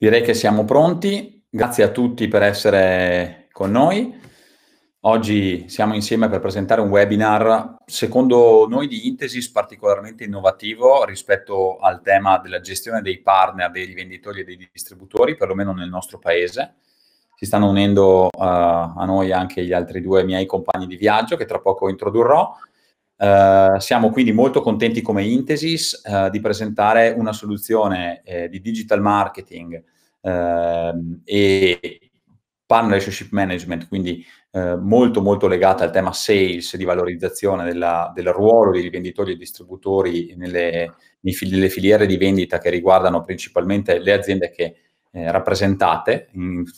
Direi che siamo pronti. Grazie a tutti per essere con noi. Oggi siamo insieme per presentare un webinar, secondo noi, di Intesis particolarmente innovativo rispetto al tema della gestione dei partner, dei rivenditori e dei distributori, perlomeno nel nostro paese. Si stanno unendo uh, a noi anche gli altri due miei compagni di viaggio che tra poco introdurrò. Eh, siamo quindi molto contenti come Intesis uh, di presentare una soluzione eh, di digital marketing uh, e partnership management, quindi eh, molto molto legata al tema sales, di valorizzazione della, del ruolo dei venditori e distributori nelle, nelle filiere di vendita che riguardano principalmente le aziende che eh, rappresentate.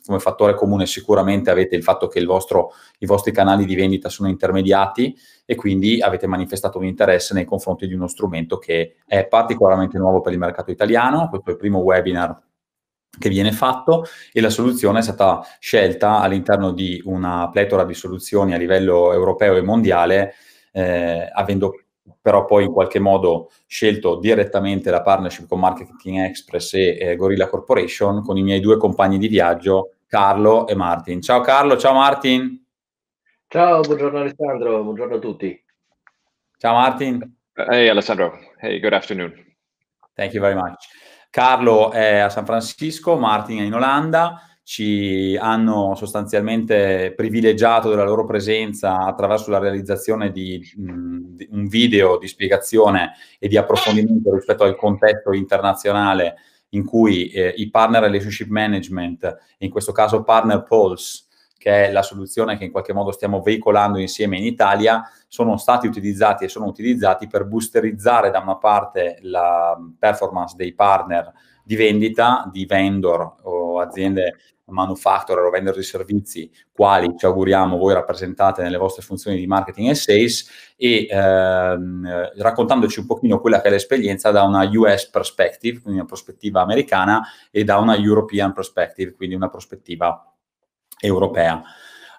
come fattore comune sicuramente avete il fatto che il vostro, i vostri canali di vendita sono intermediati e quindi avete manifestato un interesse nei confronti di uno strumento che è particolarmente nuovo per il mercato italiano. Questo è il primo webinar che viene fatto e la soluzione è stata scelta all'interno di una pletora di soluzioni a livello europeo e mondiale, eh, avendo però poi in qualche modo scelto direttamente la partnership con Marketing Express e eh, Gorilla Corporation con i miei due compagni di viaggio, Carlo e Martin. Ciao Carlo, ciao Martin. Ciao, buongiorno Alessandro, buongiorno a tutti. Ciao Martin. Hey Alessandro, hey, good afternoon. Thank you very much. Carlo è a San Francisco, Martin è in Olanda ci hanno sostanzialmente privilegiato della loro presenza attraverso la realizzazione di, mh, un video di spiegazione e di approfondimento rispetto al contesto internazionale in cui eh, i partner relationship management, in questo caso partner pulse, che è la soluzione che in qualche modo stiamo veicolando insieme in Italia, sono stati utilizzati e sono utilizzati per boosterizzare da una parte la performance dei partner di vendita di vendor o aziende manufacturer o vendor di servizi, quali ci auguriamo voi rappresentate nelle vostre funzioni di marketing e sales e ehm, raccontandoci un pochino quella che è l'esperienza da una US perspective, quindi una prospettiva americana e da una European perspective, quindi una prospettiva europea.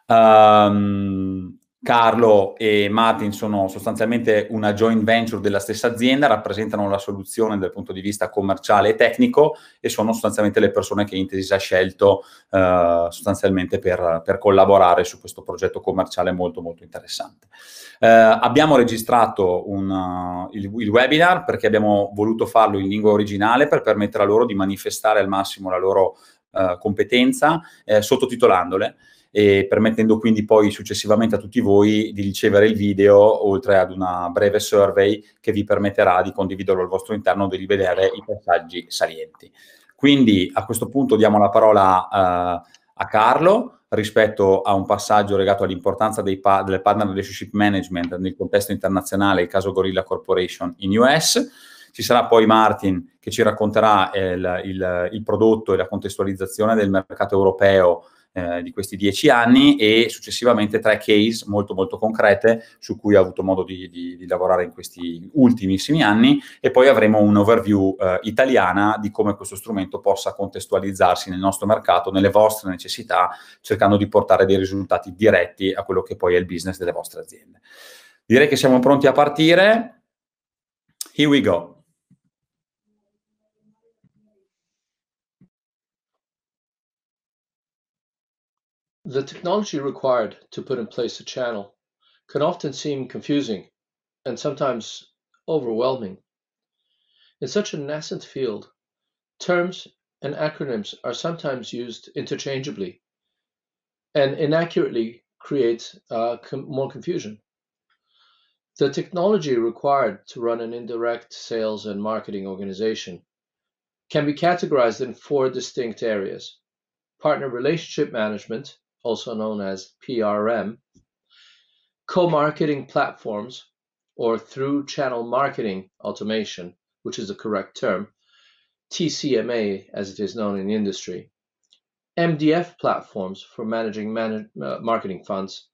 Um, Carlo e Martin sono sostanzialmente una joint venture della stessa azienda, rappresentano la soluzione dal punto di vista commerciale e tecnico e sono sostanzialmente le persone che Intesis ha scelto eh, sostanzialmente per, per, collaborare su questo progetto commerciale molto molto interessante. Eh, abbiamo registrato un, uh, il, il, webinar perché abbiamo voluto farlo in lingua originale per permettere a loro di manifestare al massimo la loro uh, competenza eh, sottotitolandole e permettendo quindi poi successivamente a tutti voi di ricevere il video oltre ad una breve survey che vi permetterà di condividerlo al vostro interno e di rivedere i passaggi salienti. Quindi a questo punto diamo la parola eh, a Carlo rispetto a un passaggio legato all'importanza dei pa- del partner relationship management nel contesto internazionale, il caso Gorilla Corporation in US. Ci sarà poi Martin che ci racconterà eh, il, il, il prodotto e la contestualizzazione del mercato europeo eh, di questi dieci anni e successivamente tre case molto molto concrete su cui ho avuto modo di, di, di lavorare in questi ultimissimi anni e poi avremo un'overview eh, italiana di come questo strumento possa contestualizzarsi nel nostro mercato, nelle vostre necessità, cercando di portare dei risultati diretti a quello che poi è il business delle vostre aziende. Direi che siamo pronti a partire. Here we go. The technology required to put in place a channel can often seem confusing and sometimes overwhelming. In such a nascent field, terms and acronyms are sometimes used interchangeably and inaccurately create uh, com- more confusion. The technology required to run an indirect sales and marketing organization can be categorized in four distinct areas partner relationship management, also known as PRM, co-marketing platforms, or through channel marketing automation, which is the correct term, TCMA as it is known in the industry, MDF platforms for managing uh, marketing funds,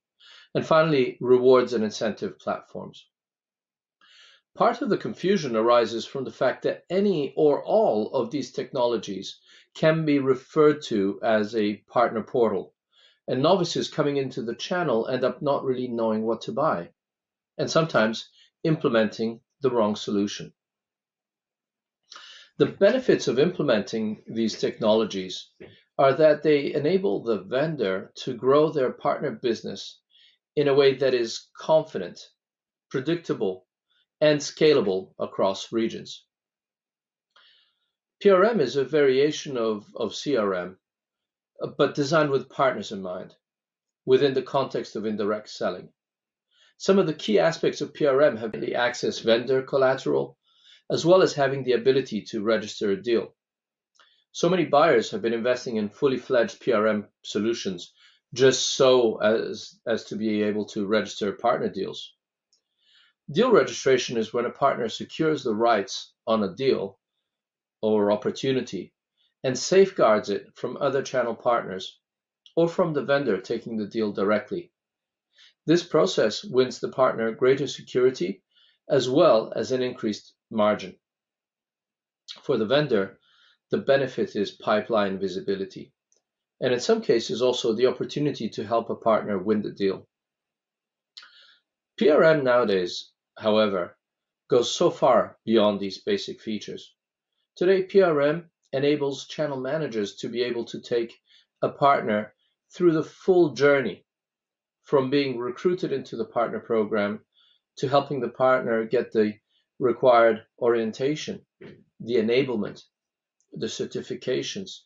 and finally, rewards and incentive platforms. Part of the confusion arises from the fact that any or all of these technologies can be referred to as a partner portal and novices coming into the channel end up not really knowing what to buy and sometimes implementing the wrong solution. The benefits of implementing these technologies are that they enable the vendor to grow their partner business in a way that is confident, predictable, and scalable across regions. PRM is a variation of, of CRM but designed with partners in mind within the context of indirect selling. Some of the key aspects of PRM have been the access vendor collateral, as well as having the ability to register a deal. So many buyers have been investing in fully fledged PRM solutions just so as, as to be able to register partner deals. Deal registration is when a partner secures the rights on a deal or opportunity and safeguards it from other channel partners or from the vendor taking the deal directly. This process wins the partner greater security as well as an increased margin. For the vendor, the benefit is pipeline visibility, and in some cases also the opportunity to help a partner win the deal. PRM nowadays, however, goes so far beyond these basic features. Today, PRM enables channel managers to be able to take a partner through the full journey from being recruited into the partner program to helping the partner get the required orientation, the enablement, the certifications,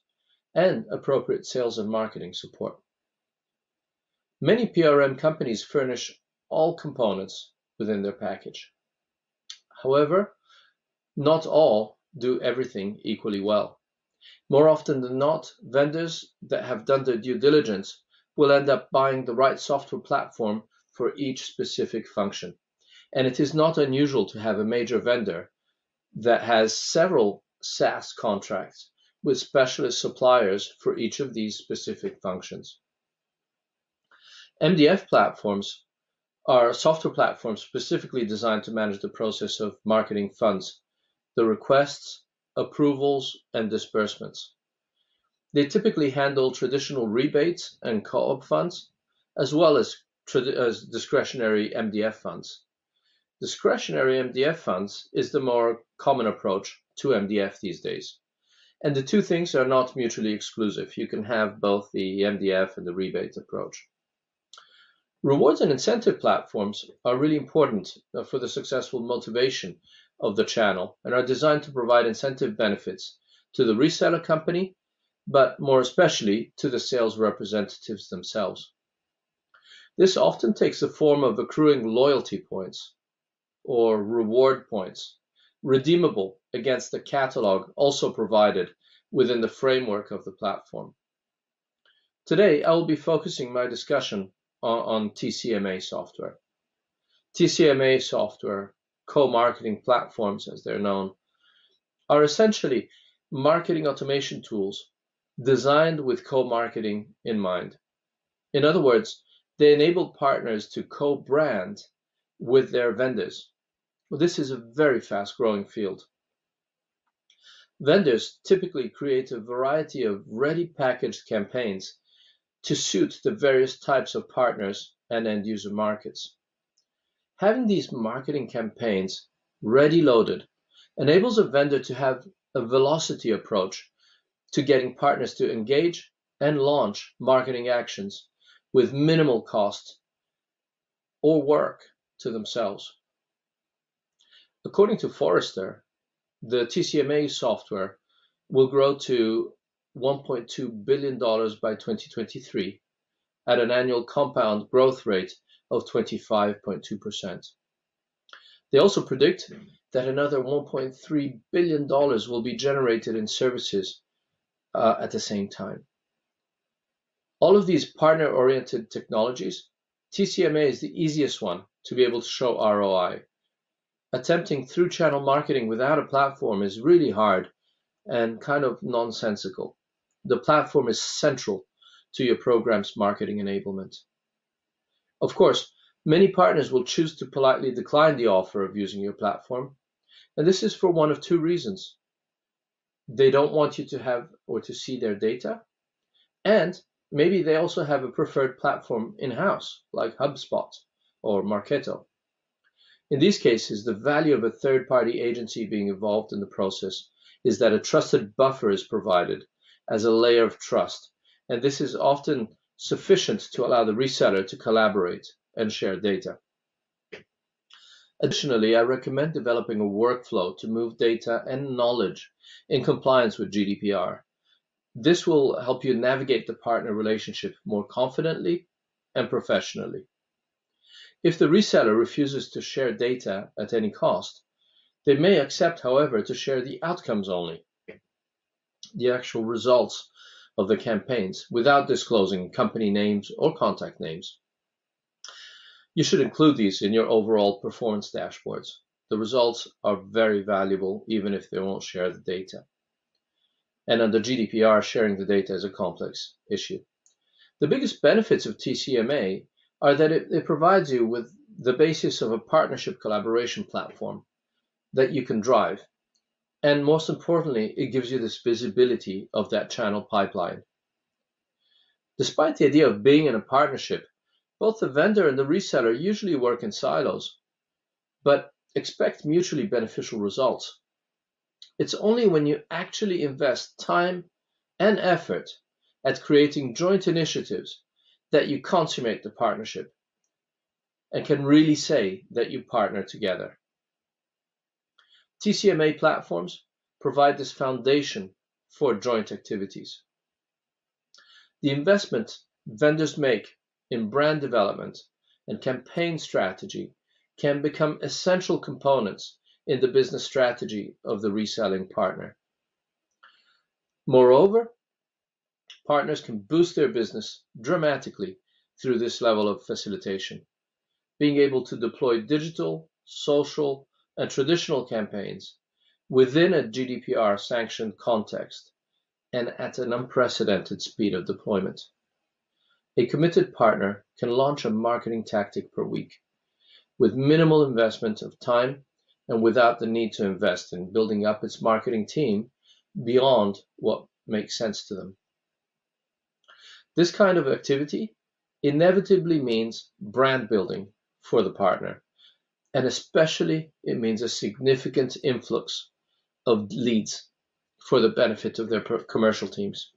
and appropriate sales and marketing support. Many PRM companies furnish all components within their package. However, not all do everything equally well. More often than not, vendors that have done their due diligence will end up buying the right software platform for each specific function. And it is not unusual to have a major vendor that has several SaaS contracts with specialist suppliers for each of these specific functions. MDF platforms are software platforms specifically designed to manage the process of marketing funds the requests, approvals, and disbursements. They typically handle traditional rebates and co-op funds, as well as, as discretionary MDF funds. Discretionary MDF funds is the more common approach to MDF these days. And the two things are not mutually exclusive. You can have both the MDF and the rebate approach. Rewards and incentive platforms are really important for the successful motivation of the channel and are designed to provide incentive benefits to the reseller company, but more especially to the sales representatives themselves. This often takes the form of accruing loyalty points or reward points, redeemable against the catalog also provided within the framework of the platform. Today, I will be focusing my discussion on, on TCMA software. TCMA software co-marketing platforms as they're known, are essentially marketing automation tools designed with co-marketing in mind. In other words, they enable partners to co-brand with their vendors. Well, this is a very fast growing field. Vendors typically create a variety of ready packaged campaigns to suit the various types of partners and end user markets. Having these marketing campaigns ready loaded enables a vendor to have a velocity approach to getting partners to engage and launch marketing actions with minimal cost or work to themselves. According to Forrester, the TCMA software will grow to $1.2 billion by 2023 at an annual compound growth rate of 25.2%. They also predict that another $1.3 billion will be generated in services uh, at the same time. All of these partner-oriented technologies, TCMA is the easiest one to be able to show ROI. Attempting through channel marketing without a platform is really hard and kind of nonsensical. The platform is central to your program's marketing enablement. Of course, many partners will choose to politely decline the offer of using your platform, and this is for one of two reasons. They don't want you to have or to see their data, and maybe they also have a preferred platform in-house, like HubSpot or Marketo. In these cases, the value of a third-party agency being involved in the process is that a trusted buffer is provided as a layer of trust, and this is often sufficient to allow the reseller to collaborate and share data. Additionally, I recommend developing a workflow to move data and knowledge in compliance with GDPR. This will help you navigate the partner relationship more confidently and professionally. If the reseller refuses to share data at any cost, they may accept, however, to share the outcomes only, the actual results of the campaigns without disclosing company names or contact names. You should include these in your overall performance dashboards. The results are very valuable even if they won't share the data. And under GDPR, sharing the data is a complex issue. The biggest benefits of TCMA are that it, it provides you with the basis of a partnership collaboration platform that you can drive and most importantly, it gives you this visibility of that channel pipeline. Despite the idea of being in a partnership, both the vendor and the reseller usually work in silos, but expect mutually beneficial results. It's only when you actually invest time and effort at creating joint initiatives that you consummate the partnership and can really say that you partner together. TCMA platforms provide this foundation for joint activities. The investment vendors make in brand development and campaign strategy can become essential components in the business strategy of the reselling partner. Moreover, partners can boost their business dramatically through this level of facilitation, being able to deploy digital, social, and traditional campaigns within a GDPR-sanctioned context and at an unprecedented speed of deployment. A committed partner can launch a marketing tactic per week with minimal investment of time and without the need to invest in building up its marketing team beyond what makes sense to them. This kind of activity inevitably means brand building for the partner and especially it means a significant influx of leads for the benefit of their commercial teams.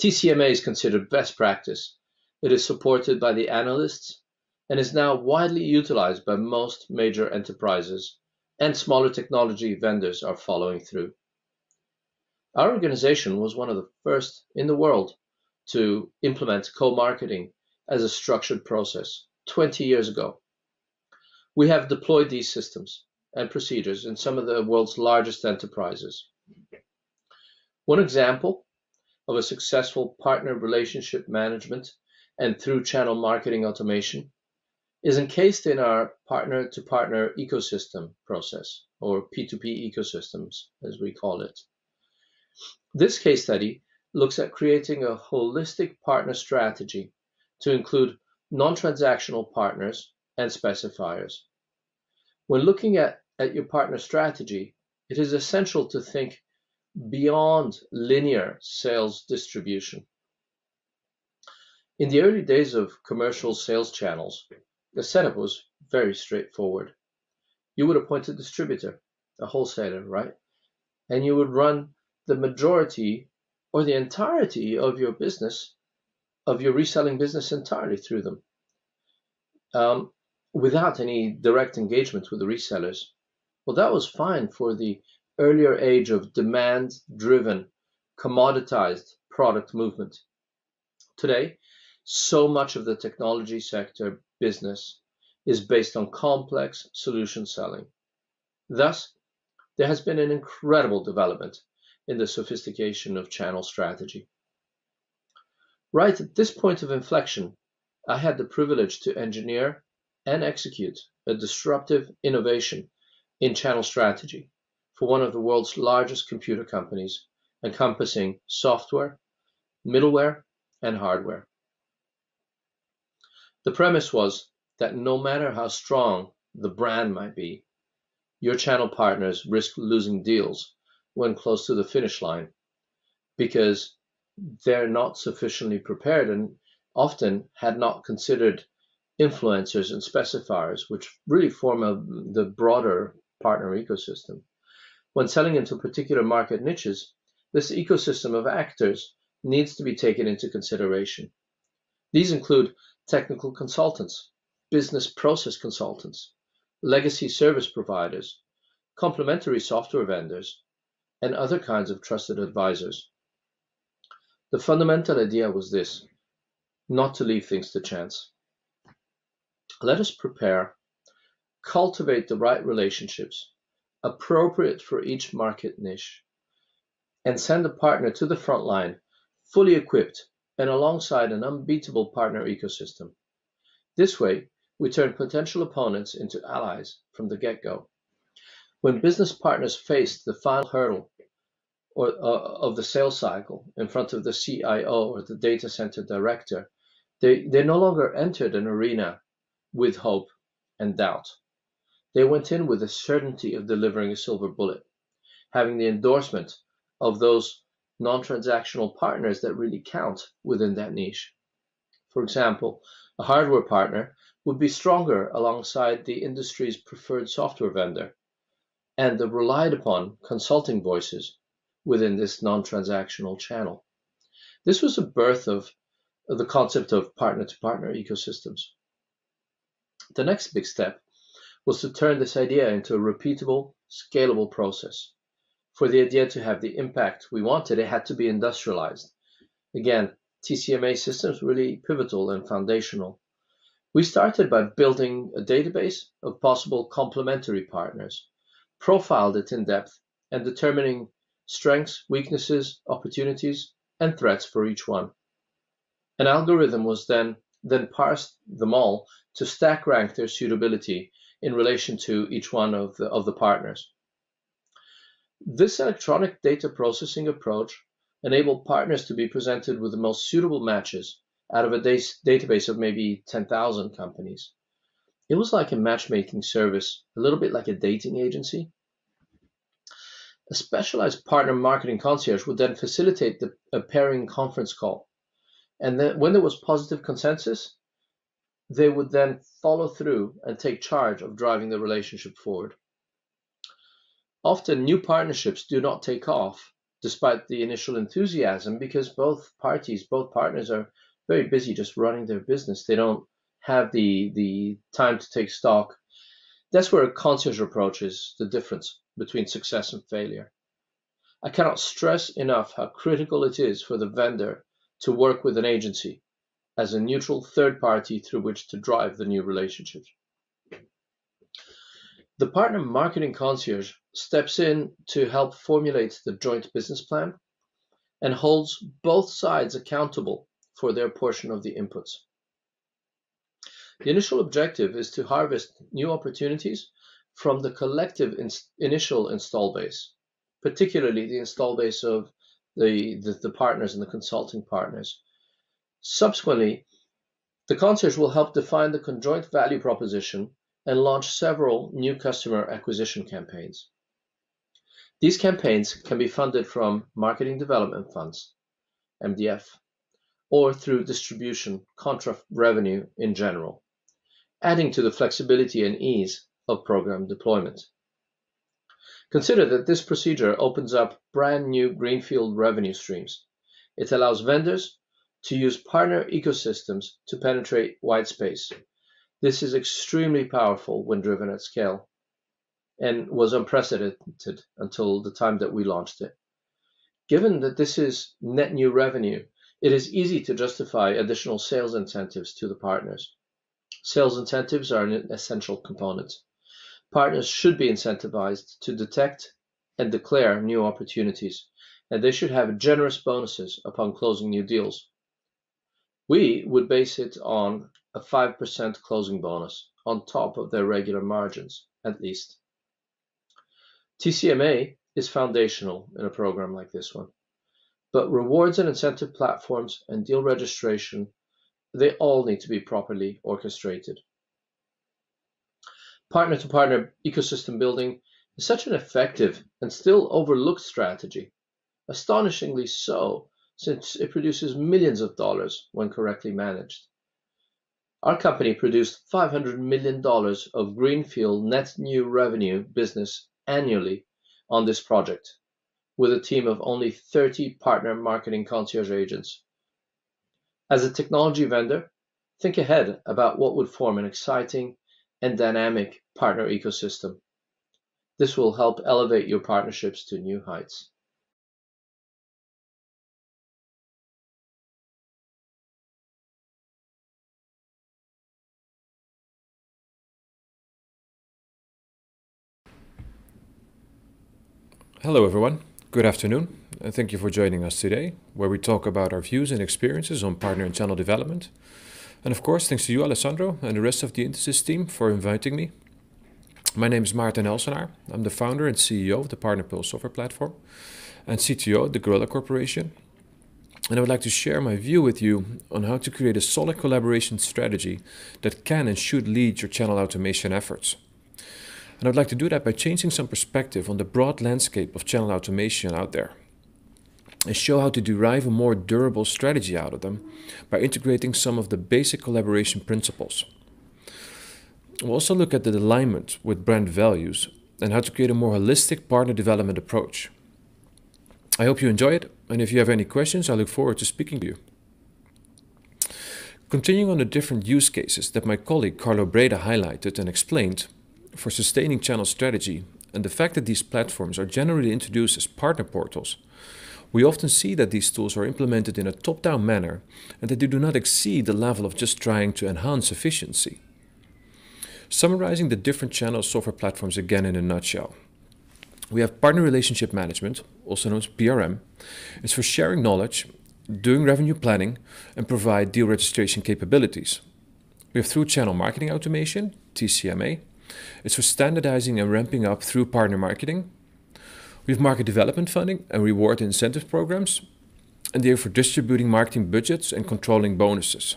TCMA is considered best practice. It is supported by the analysts and is now widely utilized by most major enterprises and smaller technology vendors are following through. Our organization was one of the first in the world to implement co-marketing as a structured process 20 years ago. We have deployed these systems and procedures in some of the world's largest enterprises. One example of a successful partner relationship management and through channel marketing automation is encased in our partner to partner ecosystem process, or P2P ecosystems, as we call it. This case study looks at creating a holistic partner strategy to include non transactional partners and specifiers when looking at, at your partner strategy, it is essential to think beyond linear sales distribution. In the early days of commercial sales channels, the setup was very straightforward. You would appoint a distributor, a wholesaler, right? And you would run the majority or the entirety of your business, of your reselling business entirely through them. Um, without any direct engagement with the resellers. Well, that was fine for the earlier age of demand driven, commoditized product movement. Today, so much of the technology sector business is based on complex solution selling. Thus, there has been an incredible development in the sophistication of channel strategy. Right at this point of inflection, I had the privilege to engineer and execute a disruptive innovation in channel strategy for one of the world's largest computer companies, encompassing software, middleware, and hardware. The premise was that no matter how strong the brand might be, your channel partners risk losing deals when close to the finish line because they're not sufficiently prepared and often had not considered influencers and specifiers, which really form a, the broader partner ecosystem. When selling into particular market niches, this ecosystem of actors needs to be taken into consideration. These include technical consultants, business process consultants, legacy service providers, complementary software vendors, and other kinds of trusted advisors. The fundamental idea was this not to leave things to chance. Let us prepare, cultivate the right relationships appropriate for each market niche, and send a partner to the front line fully equipped and alongside an unbeatable partner ecosystem. This way, we turn potential opponents into allies from the get-go. When business partners face the final hurdle or, uh, of the sales cycle in front of the CIO or the data center director, they, they no longer entered an arena with hope and doubt. They went in with the certainty of delivering a silver bullet, having the endorsement of those non transactional partners that really count within that niche. For example, a hardware partner would be stronger alongside the industry's preferred software vendor and the relied upon consulting voices within this non transactional channel. This was the birth of the concept of partner to partner ecosystems. The next big step was to turn this idea into a repeatable, scalable process. For the idea to have the impact we wanted, it had to be industrialized. Again, TCMA systems really pivotal and foundational. We started by building a database of possible complementary partners, profiled it in depth, and determining strengths, weaknesses, opportunities, and threats for each one. An algorithm was then then parse them all to stack rank their suitability in relation to each one of the, of the partners. This electronic data processing approach enabled partners to be presented with the most suitable matches out of a database of maybe 10,000 companies. It was like a matchmaking service, a little bit like a dating agency. A specialized partner marketing concierge would then facilitate the, a pairing conference call and then when there was positive consensus, they would then follow through and take charge of driving the relationship forward. Often new partnerships do not take off despite the initial enthusiasm because both parties, both partners are very busy just running their business. They don't have the the time to take stock. That's where a concierge approach is the difference between success and failure. I cannot stress enough how critical it is for the vendor to work with an agency as a neutral third party through which to drive the new relationship. The partner marketing concierge steps in to help formulate the joint business plan and holds both sides accountable for their portion of the inputs. The initial objective is to harvest new opportunities from the collective in initial install base, particularly the install base of the, the, the partners and the consulting partners. Subsequently, the concierge will help define the conjoint value proposition and launch several new customer acquisition campaigns. These campaigns can be funded from marketing development funds, MDF, or through distribution contra revenue in general, adding to the flexibility and ease of program deployment. Consider that this procedure opens up brand new greenfield revenue streams. It allows vendors to use partner ecosystems to penetrate white space. This is extremely powerful when driven at scale and was unprecedented until the time that we launched it. Given that this is net new revenue, it is easy to justify additional sales incentives to the partners. Sales incentives are an essential component. Partners should be incentivized to detect and declare new opportunities, and they should have generous bonuses upon closing new deals. We would base it on a 5% closing bonus on top of their regular margins, at least. TCMA is foundational in a program like this one, but rewards and incentive platforms and deal registration, they all need to be properly orchestrated. Partner-to-partner ecosystem building is such an effective and still overlooked strategy. Astonishingly so, since it produces millions of dollars when correctly managed. Our company produced $500 million of greenfield net new revenue business annually on this project, with a team of only 30 partner marketing concierge agents. As a technology vendor, think ahead about what would form an exciting and dynamic partner ecosystem. This will help elevate your partnerships to new heights. Hello, everyone. Good afternoon, and thank you for joining us today, where we talk about our views and experiences on partner and channel development and of course, thanks to you, Alessandro, and the rest of the Intersys team for inviting me. My name is Maarten Elsenaar. I'm the founder and CEO of the PartnerPulse software platform and CTO at the Gorilla Corporation. And I would like to share my view with you on how to create a solid collaboration strategy that can and should lead your channel automation efforts. And I'd like to do that by changing some perspective on the broad landscape of channel automation out there and show how to derive a more durable strategy out of them by integrating some of the basic collaboration principles. We'll also look at the alignment with brand values and how to create a more holistic partner development approach. I hope you enjoy it, and if you have any questions, I look forward to speaking to you. Continuing on the different use cases that my colleague Carlo Breda highlighted and explained for sustaining channel strategy, and the fact that these platforms are generally introduced as partner portals we often see that these tools are implemented in a top down manner and that they do not exceed the level of just trying to enhance efficiency. Summarizing the different channel software platforms again in a nutshell. We have partner relationship management, also known as PRM. It's for sharing knowledge, doing revenue planning, and provide deal registration capabilities. We have through channel marketing automation, TCMA. It's for standardizing and ramping up through partner marketing, we have market development funding and reward incentive programs, and they're for distributing marketing budgets and controlling bonuses.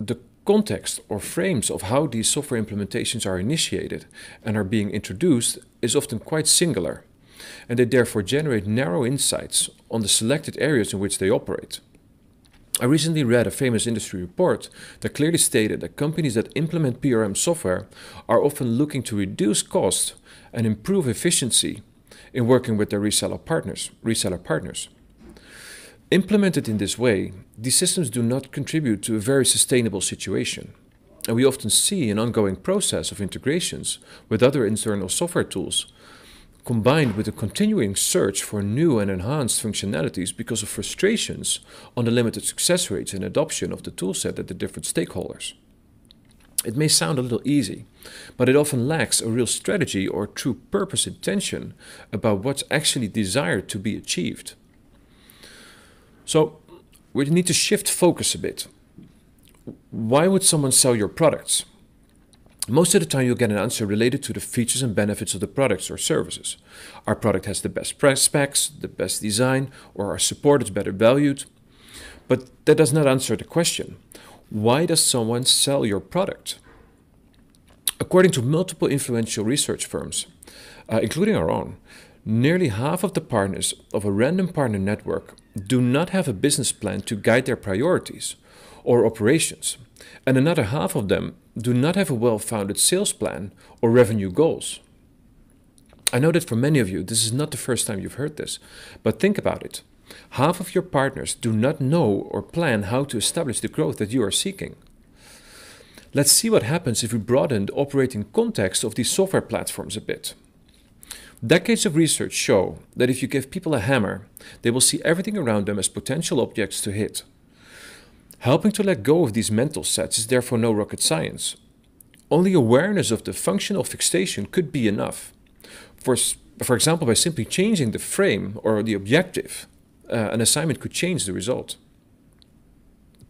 The context or frames of how these software implementations are initiated and are being introduced is often quite singular, and they therefore generate narrow insights on the selected areas in which they operate. I recently read a famous industry report that clearly stated that companies that implement PRM software are often looking to reduce costs and improve efficiency in working with their reseller partners, reseller partners. Implemented in this way, these systems do not contribute to a very sustainable situation. And we often see an ongoing process of integrations with other internal software tools, combined with a continuing search for new and enhanced functionalities because of frustrations on the limited success rates and adoption of the toolset at the different stakeholders. It may sound a little easy, but it often lacks a real strategy or true purpose intention about what's actually desired to be achieved. So, we need to shift focus a bit. Why would someone sell your products? Most of the time, you'll get an answer related to the features and benefits of the products or services. Our product has the best price specs, the best design, or our support is better valued. But that does not answer the question why does someone sell your product? According to multiple influential research firms, uh, including our own, nearly half of the partners of a random partner network do not have a business plan to guide their priorities or operations, and another half of them do not have a well founded sales plan or revenue goals. I know that for many of you, this is not the first time you've heard this, but think about it. Half of your partners do not know or plan how to establish the growth that you are seeking. Let's see what happens if we broaden the operating context of these software platforms a bit. Decades of research show that if you give people a hammer, they will see everything around them as potential objects to hit. Helping to let go of these mental sets is therefore no rocket science. Only awareness of the functional fixation could be enough. For, for example, by simply changing the frame or the objective uh, an assignment could change the result.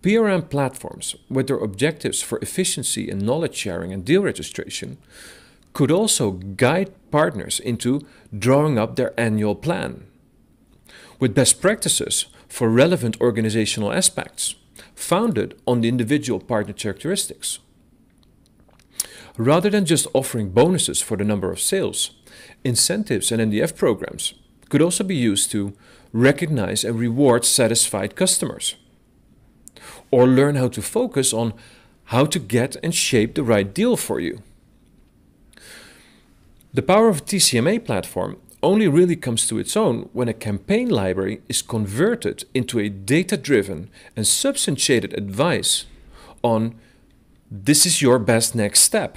PRM platforms, with their objectives for efficiency and knowledge sharing and deal registration, could also guide partners into drawing up their annual plan with best practices for relevant organizational aspects founded on the individual partner characteristics. Rather than just offering bonuses for the number of sales, incentives and NDF programs could also be used to recognize and reward satisfied customers, or learn how to focus on how to get and shape the right deal for you. The power of a TCMA platform only really comes to its own when a campaign library is converted into a data driven and substantiated advice on this is your best next step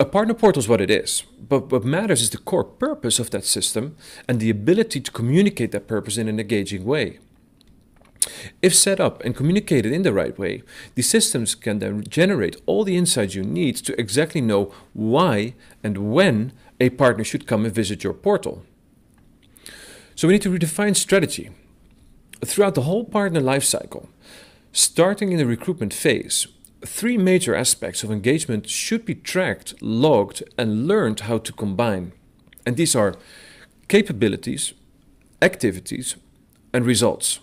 a partner portal is what it is, but what matters is the core purpose of that system and the ability to communicate that purpose in an engaging way. If set up and communicated in the right way, these systems can then generate all the insights you need to exactly know why and when a partner should come and visit your portal. So we need to redefine strategy. Throughout the whole partner lifecycle, starting in the recruitment phase, Three major aspects of engagement should be tracked, logged, and learned how to combine. And these are capabilities, activities, and results.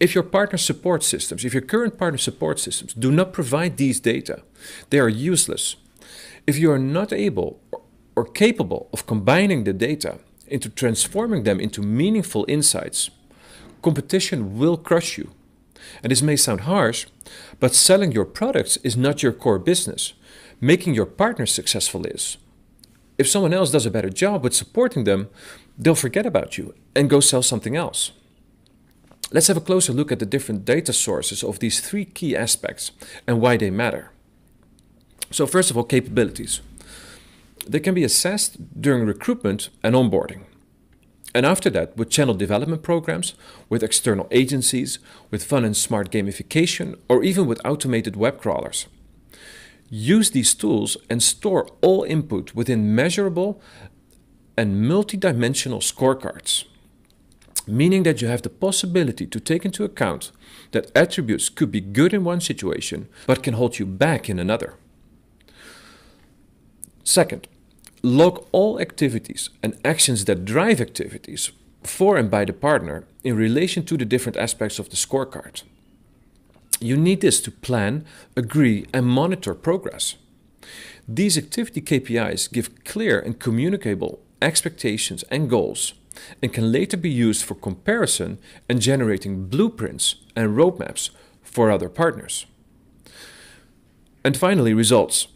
If your partner support systems, if your current partner support systems do not provide these data, they are useless. If you are not able or capable of combining the data into transforming them into meaningful insights, competition will crush you. And this may sound harsh, but selling your products is not your core business. Making your partner successful is. If someone else does a better job with supporting them, they'll forget about you and go sell something else. Let's have a closer look at the different data sources of these three key aspects and why they matter. So, first of all, capabilities. They can be assessed during recruitment and onboarding. And after that, with channel development programs, with external agencies, with fun and smart gamification, or even with automated web crawlers. Use these tools and store all input within measurable and multidimensional scorecards, meaning that you have the possibility to take into account that attributes could be good in one situation but can hold you back in another. Second, Log all activities and actions that drive activities for and by the partner in relation to the different aspects of the scorecard. You need this to plan, agree, and monitor progress. These activity KPIs give clear and communicable expectations and goals and can later be used for comparison and generating blueprints and roadmaps for other partners. And finally, results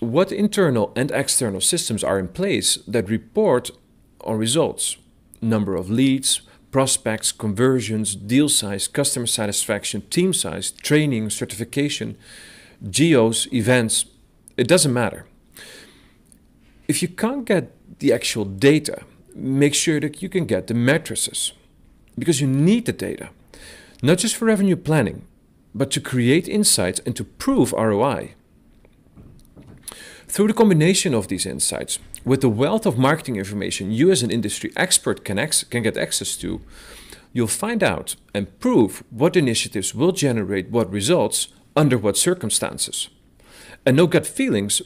what internal and external systems are in place that report on results, number of leads, prospects, conversions, deal size, customer satisfaction, team size, training, certification, geos, events, it doesn't matter. If you can't get the actual data, make sure that you can get the matrices because you need the data, not just for revenue planning, but to create insights and to prove ROI. Through the combination of these insights, with the wealth of marketing information you as an industry expert can, ex- can get access to, you'll find out and prove what initiatives will generate what results under what circumstances. And no gut feelings,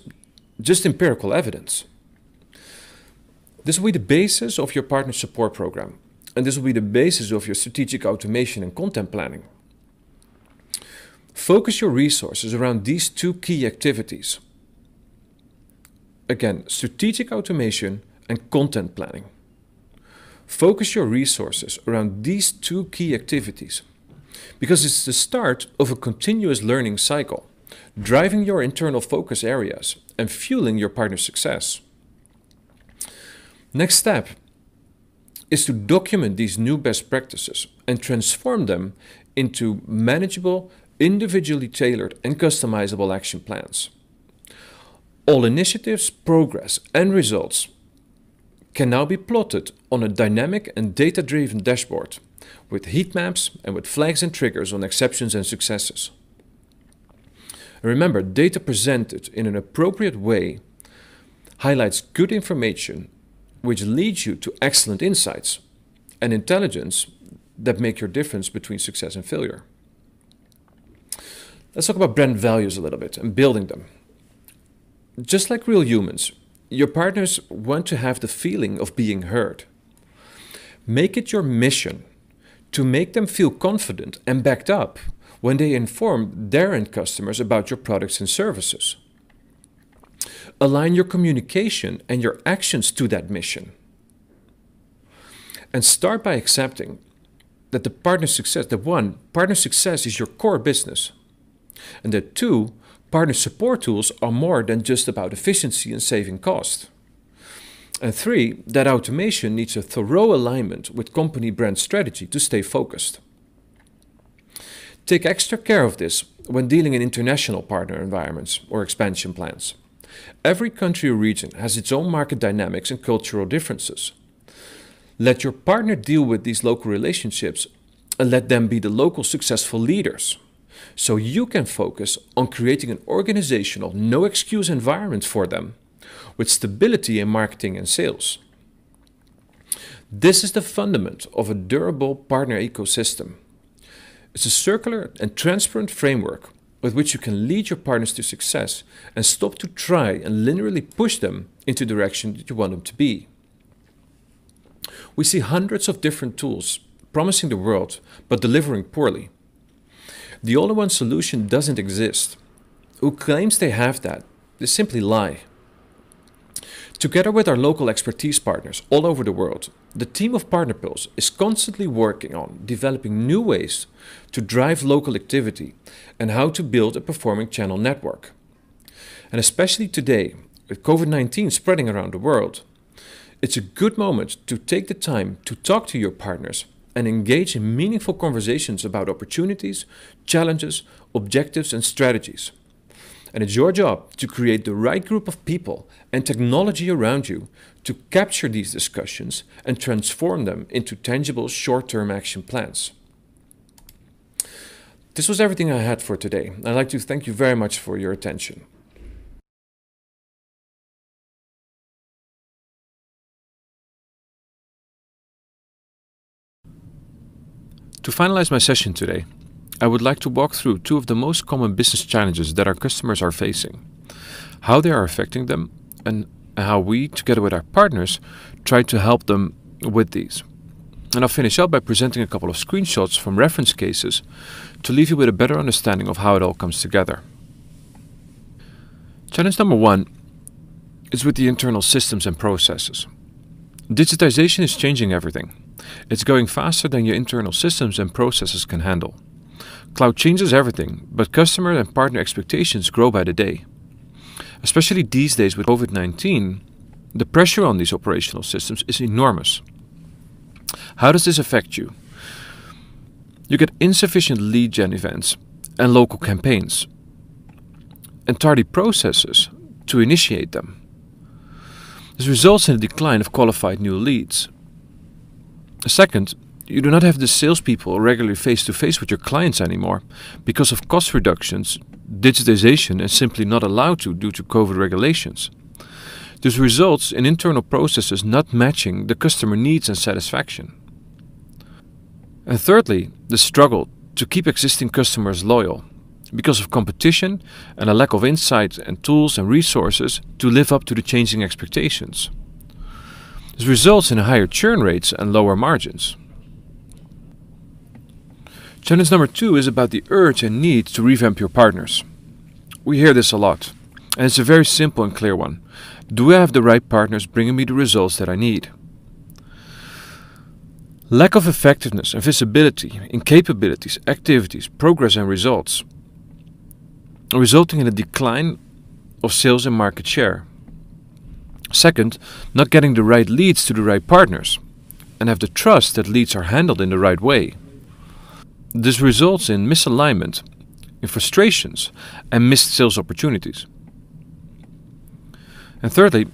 just empirical evidence. This will be the basis of your partner support program, and this will be the basis of your strategic automation and content planning. Focus your resources around these two key activities Again, strategic automation and content planning. Focus your resources around these two key activities because it's the start of a continuous learning cycle, driving your internal focus areas and fueling your partner's success. Next step is to document these new best practices and transform them into manageable, individually tailored, and customizable action plans. All initiatives, progress, and results can now be plotted on a dynamic and data driven dashboard with heat maps and with flags and triggers on exceptions and successes. Remember, data presented in an appropriate way highlights good information which leads you to excellent insights and intelligence that make your difference between success and failure. Let's talk about brand values a little bit and building them. Just like real humans, your partners want to have the feeling of being heard. Make it your mission to make them feel confident and backed up when they inform their end customers about your products and services. Align your communication and your actions to that mission. And start by accepting that the partner success, that one, partner success is your core business. And that two, Partner support tools are more than just about efficiency and saving cost. And three, that automation needs a thorough alignment with company brand strategy to stay focused. Take extra care of this when dealing in international partner environments or expansion plans. Every country or region has its own market dynamics and cultural differences. Let your partner deal with these local relationships and let them be the local successful leaders so you can focus on creating an organizational, no excuse environment for them with stability in marketing and sales. This is the fundament of a durable partner ecosystem. It's a circular and transparent framework with which you can lead your partners to success and stop to try and linearly push them into the direction that you want them to be. We see hundreds of different tools promising the world but delivering poorly the only one solution doesn't exist. Who claims they have that? They simply lie. Together with our local expertise partners all over the world, the team of Pills is constantly working on developing new ways to drive local activity and how to build a performing channel network. And especially today, with COVID 19 spreading around the world, it's a good moment to take the time to talk to your partners and engage in meaningful conversations about opportunities, challenges, objectives, and strategies. And it's your job to create the right group of people and technology around you to capture these discussions and transform them into tangible short term action plans. This was everything I had for today. I'd like to thank you very much for your attention. To finalize my session today, I would like to walk through two of the most common business challenges that our customers are facing, how they are affecting them, and how we, together with our partners, try to help them with these. And I'll finish up by presenting a couple of screenshots from reference cases to leave you with a better understanding of how it all comes together. Challenge number one is with the internal systems and processes. Digitization is changing everything. It's going faster than your internal systems and processes can handle. Cloud changes everything, but customer and partner expectations grow by the day. Especially these days with COVID 19, the pressure on these operational systems is enormous. How does this affect you? You get insufficient lead gen events and local campaigns, and tardy processes to initiate them. This results in a decline of qualified new leads, Second, you do not have the salespeople regularly face to face with your clients anymore because of cost reductions. Digitization is simply not allowed to due to COVID regulations. This results in internal processes not matching the customer needs and satisfaction. And thirdly, the struggle to keep existing customers loyal because of competition and a lack of insight and tools and resources to live up to the changing expectations. This results in higher churn rates and lower margins. Challenge number two is about the urge and need to revamp your partners. We hear this a lot, and it's a very simple and clear one. Do I have the right partners bringing me the results that I need? Lack of effectiveness and visibility in capabilities, activities, progress, and results, resulting in a decline of sales and market share. Second, not getting the right leads to the right partners, and have the trust that leads are handled in the right way. This results in misalignment, in frustrations, and missed sales opportunities. And thirdly,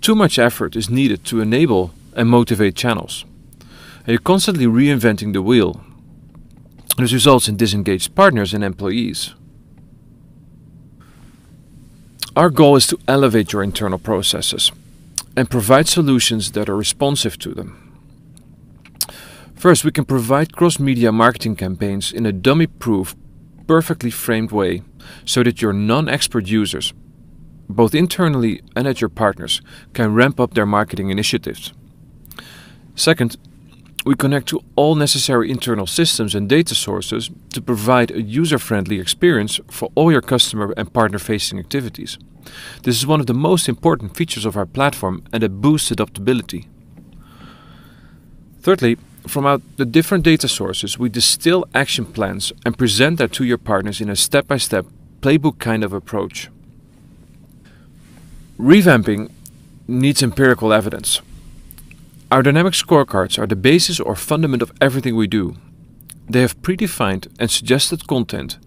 too much effort is needed to enable and motivate channels. And you're constantly reinventing the wheel. This results in disengaged partners and employees. Our goal is to elevate your internal processes and provide solutions that are responsive to them. First, we can provide cross-media marketing campaigns in a dummy-proof, perfectly framed way so that your non-expert users, both internally and at your partners, can ramp up their marketing initiatives. Second, we connect to all necessary internal systems and data sources to provide a user friendly experience for all your customer and partner facing activities. This is one of the most important features of our platform and it boosts adaptability. Thirdly, from out the different data sources, we distill action plans and present that to your partners in a step by step, playbook kind of approach. Revamping needs empirical evidence. Our dynamic scorecards are the basis or fundament of everything we do. They have predefined and suggested content,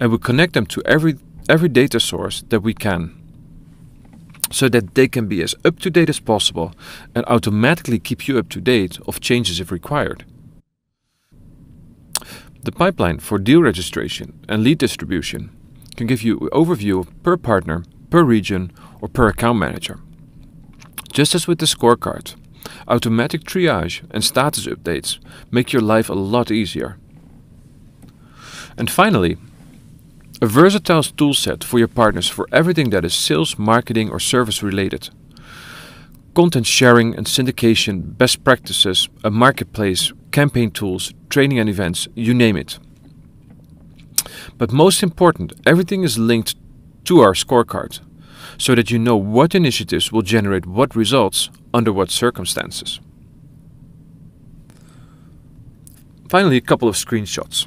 and we connect them to every, every data source that we can, so that they can be as up to date as possible and automatically keep you up to date of changes if required. The pipeline for deal registration and lead distribution can give you an overview per partner, per region, or per account manager. Just as with the scorecards. Automatic triage and status updates make your life a lot easier. And finally, a versatile toolset for your partners for everything that is sales, marketing, or service related. Content sharing and syndication, best practices, a marketplace, campaign tools, training and events, you name it. But most important, everything is linked to our scorecard so that you know what initiatives will generate what results under what circumstances. Finally, a couple of screenshots.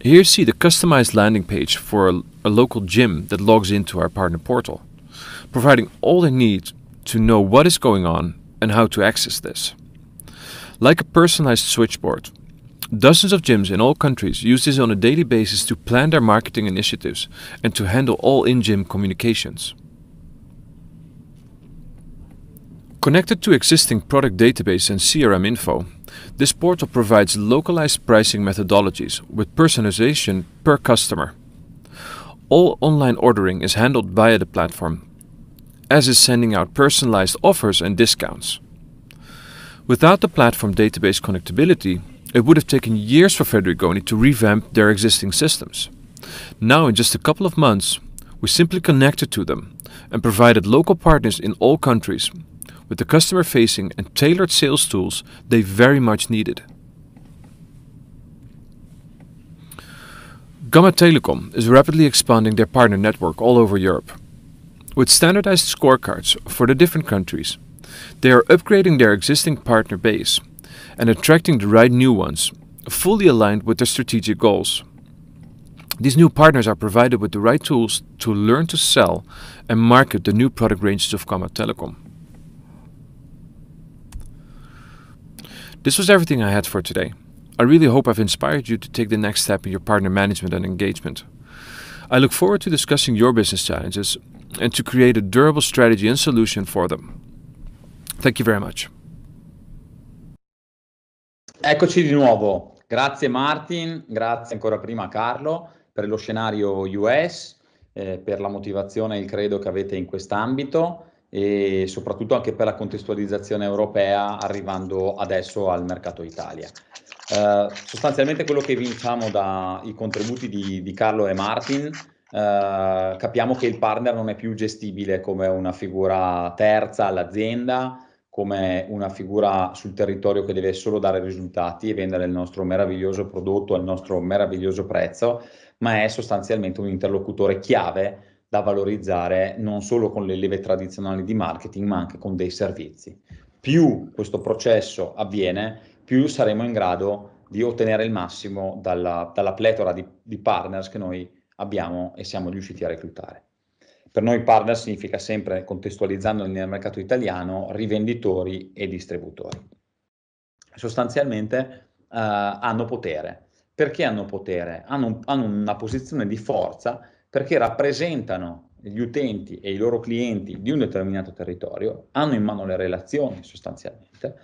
Here see the customized landing page for a, a local gym that logs into our partner portal, providing all they need to know what is going on and how to access this. Like a personalized switchboard, Dozens of gyms in all countries use this on a daily basis to plan their marketing initiatives and to handle all in gym communications. Connected to existing product database and CRM info, this portal provides localized pricing methodologies with personalization per customer. All online ordering is handled via the platform, as is sending out personalized offers and discounts. Without the platform database connectability, it would have taken years for Federigoni to revamp their existing systems. Now, in just a couple of months, we simply connected to them and provided local partners in all countries with the customer facing and tailored sales tools they very much needed. Gamma Telecom is rapidly expanding their partner network all over Europe. With standardized scorecards for the different countries, they are upgrading their existing partner base and attracting the right new ones, fully aligned with their strategic goals. These new partners are provided with the right tools to learn to sell and market the new product ranges of Kama Telecom. This was everything I had for today. I really hope I've inspired you to take the next step in your partner management and engagement. I look forward to discussing your business challenges and to create a durable strategy and solution for them. Thank you very much. Eccoci di nuovo. Grazie Martin, grazie ancora prima a Carlo per lo scenario US, eh, per la motivazione e il credo che avete in quest'ambito e soprattutto anche per la contestualizzazione europea arrivando adesso al mercato Italia. Eh, sostanzialmente quello che vinciamo dai contributi di, di Carlo e Martin Uh, capiamo che il partner non è più gestibile come una figura terza all'azienda come una figura sul territorio che deve solo dare risultati e vendere il nostro meraviglioso prodotto al nostro meraviglioso prezzo, ma è sostanzialmente un interlocutore chiave da valorizzare non solo con le leve tradizionali di marketing, ma anche con dei servizi. Più questo processo avviene, più saremo in grado di ottenere il massimo dalla, dalla pletora di, di partners che noi abbiamo e siamo riusciti a reclutare. Per noi partner significa sempre, contestualizzando nel mercato italiano, rivenditori e distributori. Sostanzialmente eh, hanno potere. Perché hanno potere? Hanno, un, hanno una posizione di forza perché rappresentano gli utenti e i loro clienti di un determinato territorio, hanno in mano le relazioni sostanzialmente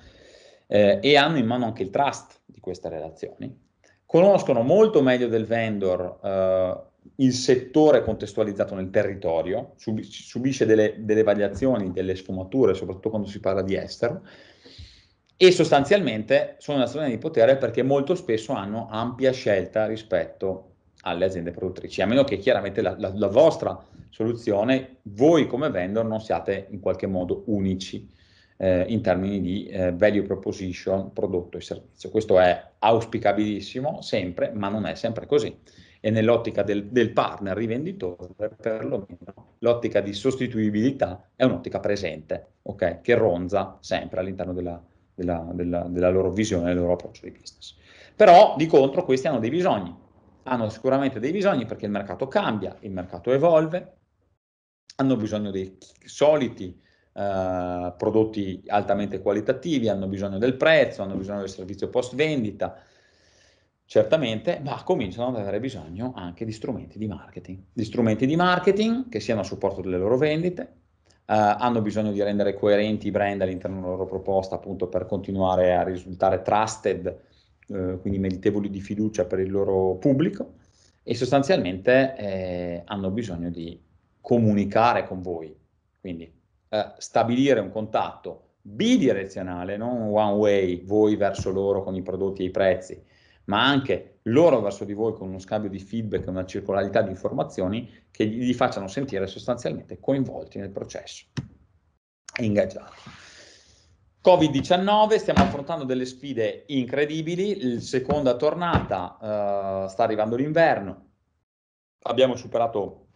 eh, e hanno in mano anche il trust di queste relazioni, conoscono molto meglio del vendor eh, il settore contestualizzato nel territorio subisce delle, delle, variazioni, delle sfumature, soprattutto quando si parla di estero, e sostanzialmente sono una zona di potere perché molto spesso hanno ampia scelta rispetto alle aziende produttrici, a meno che chiaramente la, la, la vostra soluzione, voi come vendor, non siate in qualche modo unici eh, in termini di eh, value proposition, prodotto e servizio. Questo è auspicabilissimo sempre, ma non è sempre così e nell'ottica del, del partner rivenditore, perlomeno l'ottica di sostituibilità è un'ottica presente, okay? che ronza sempre all'interno della, della, della, della loro visione, del loro approccio di business. Però di contro questi hanno dei bisogni, hanno sicuramente dei bisogni perché il mercato cambia, il mercato evolve, hanno bisogno dei soliti eh, prodotti altamente qualitativi, hanno bisogno del prezzo, hanno bisogno del servizio post vendita, certamente, ma cominciano ad avere bisogno anche di strumenti di marketing. Di strumenti di marketing che siano a supporto delle loro vendite, Uh, hanno bisogno di rendere coerenti i brand all'interno della loro proposta appunto per continuare a risultare trusted, uh, quindi meritevoli di fiducia per il loro pubblico e sostanzialmente eh, hanno bisogno di comunicare con voi, quindi uh, stabilire un contatto bidirezionale, non one way, voi verso loro con i prodotti e i prezzi, ma anche loro verso di voi con uno scambio di feedback, una circolarità di informazioni che li facciano sentire sostanzialmente coinvolti nel processo e ingaggiati. Covid-19, stiamo affrontando delle sfide incredibili, la seconda tornata, eh, sta arrivando l'inverno, abbiamo superato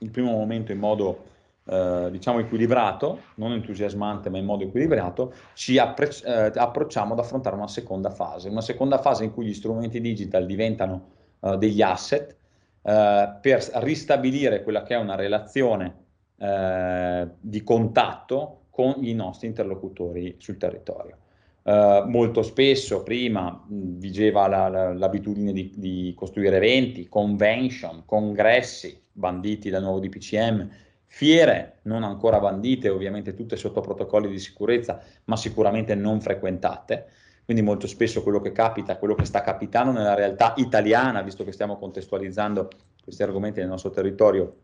il primo momento in modo eh, diciamo equilibrato, non entusiasmante ma in modo equilibrato, ci appre- eh, approcciamo ad affrontare una seconda fase, una seconda fase in cui gli strumenti digital diventano eh, degli asset eh, per ristabilire quella che è una relazione eh, di contatto con i nostri interlocutori sul territorio. Uh, molto spesso prima mh, vigeva la, la, l'abitudine di, di, costruire eventi, convention, congressi banditi dal nuovo DPCM Fiere non ancora bandite, ovviamente tutte sotto protocolli di sicurezza, ma sicuramente non frequentate. Quindi molto spesso quello che capita, quello che sta capitando nella realtà italiana, visto che stiamo contestualizzando questi argomenti nel nostro territorio,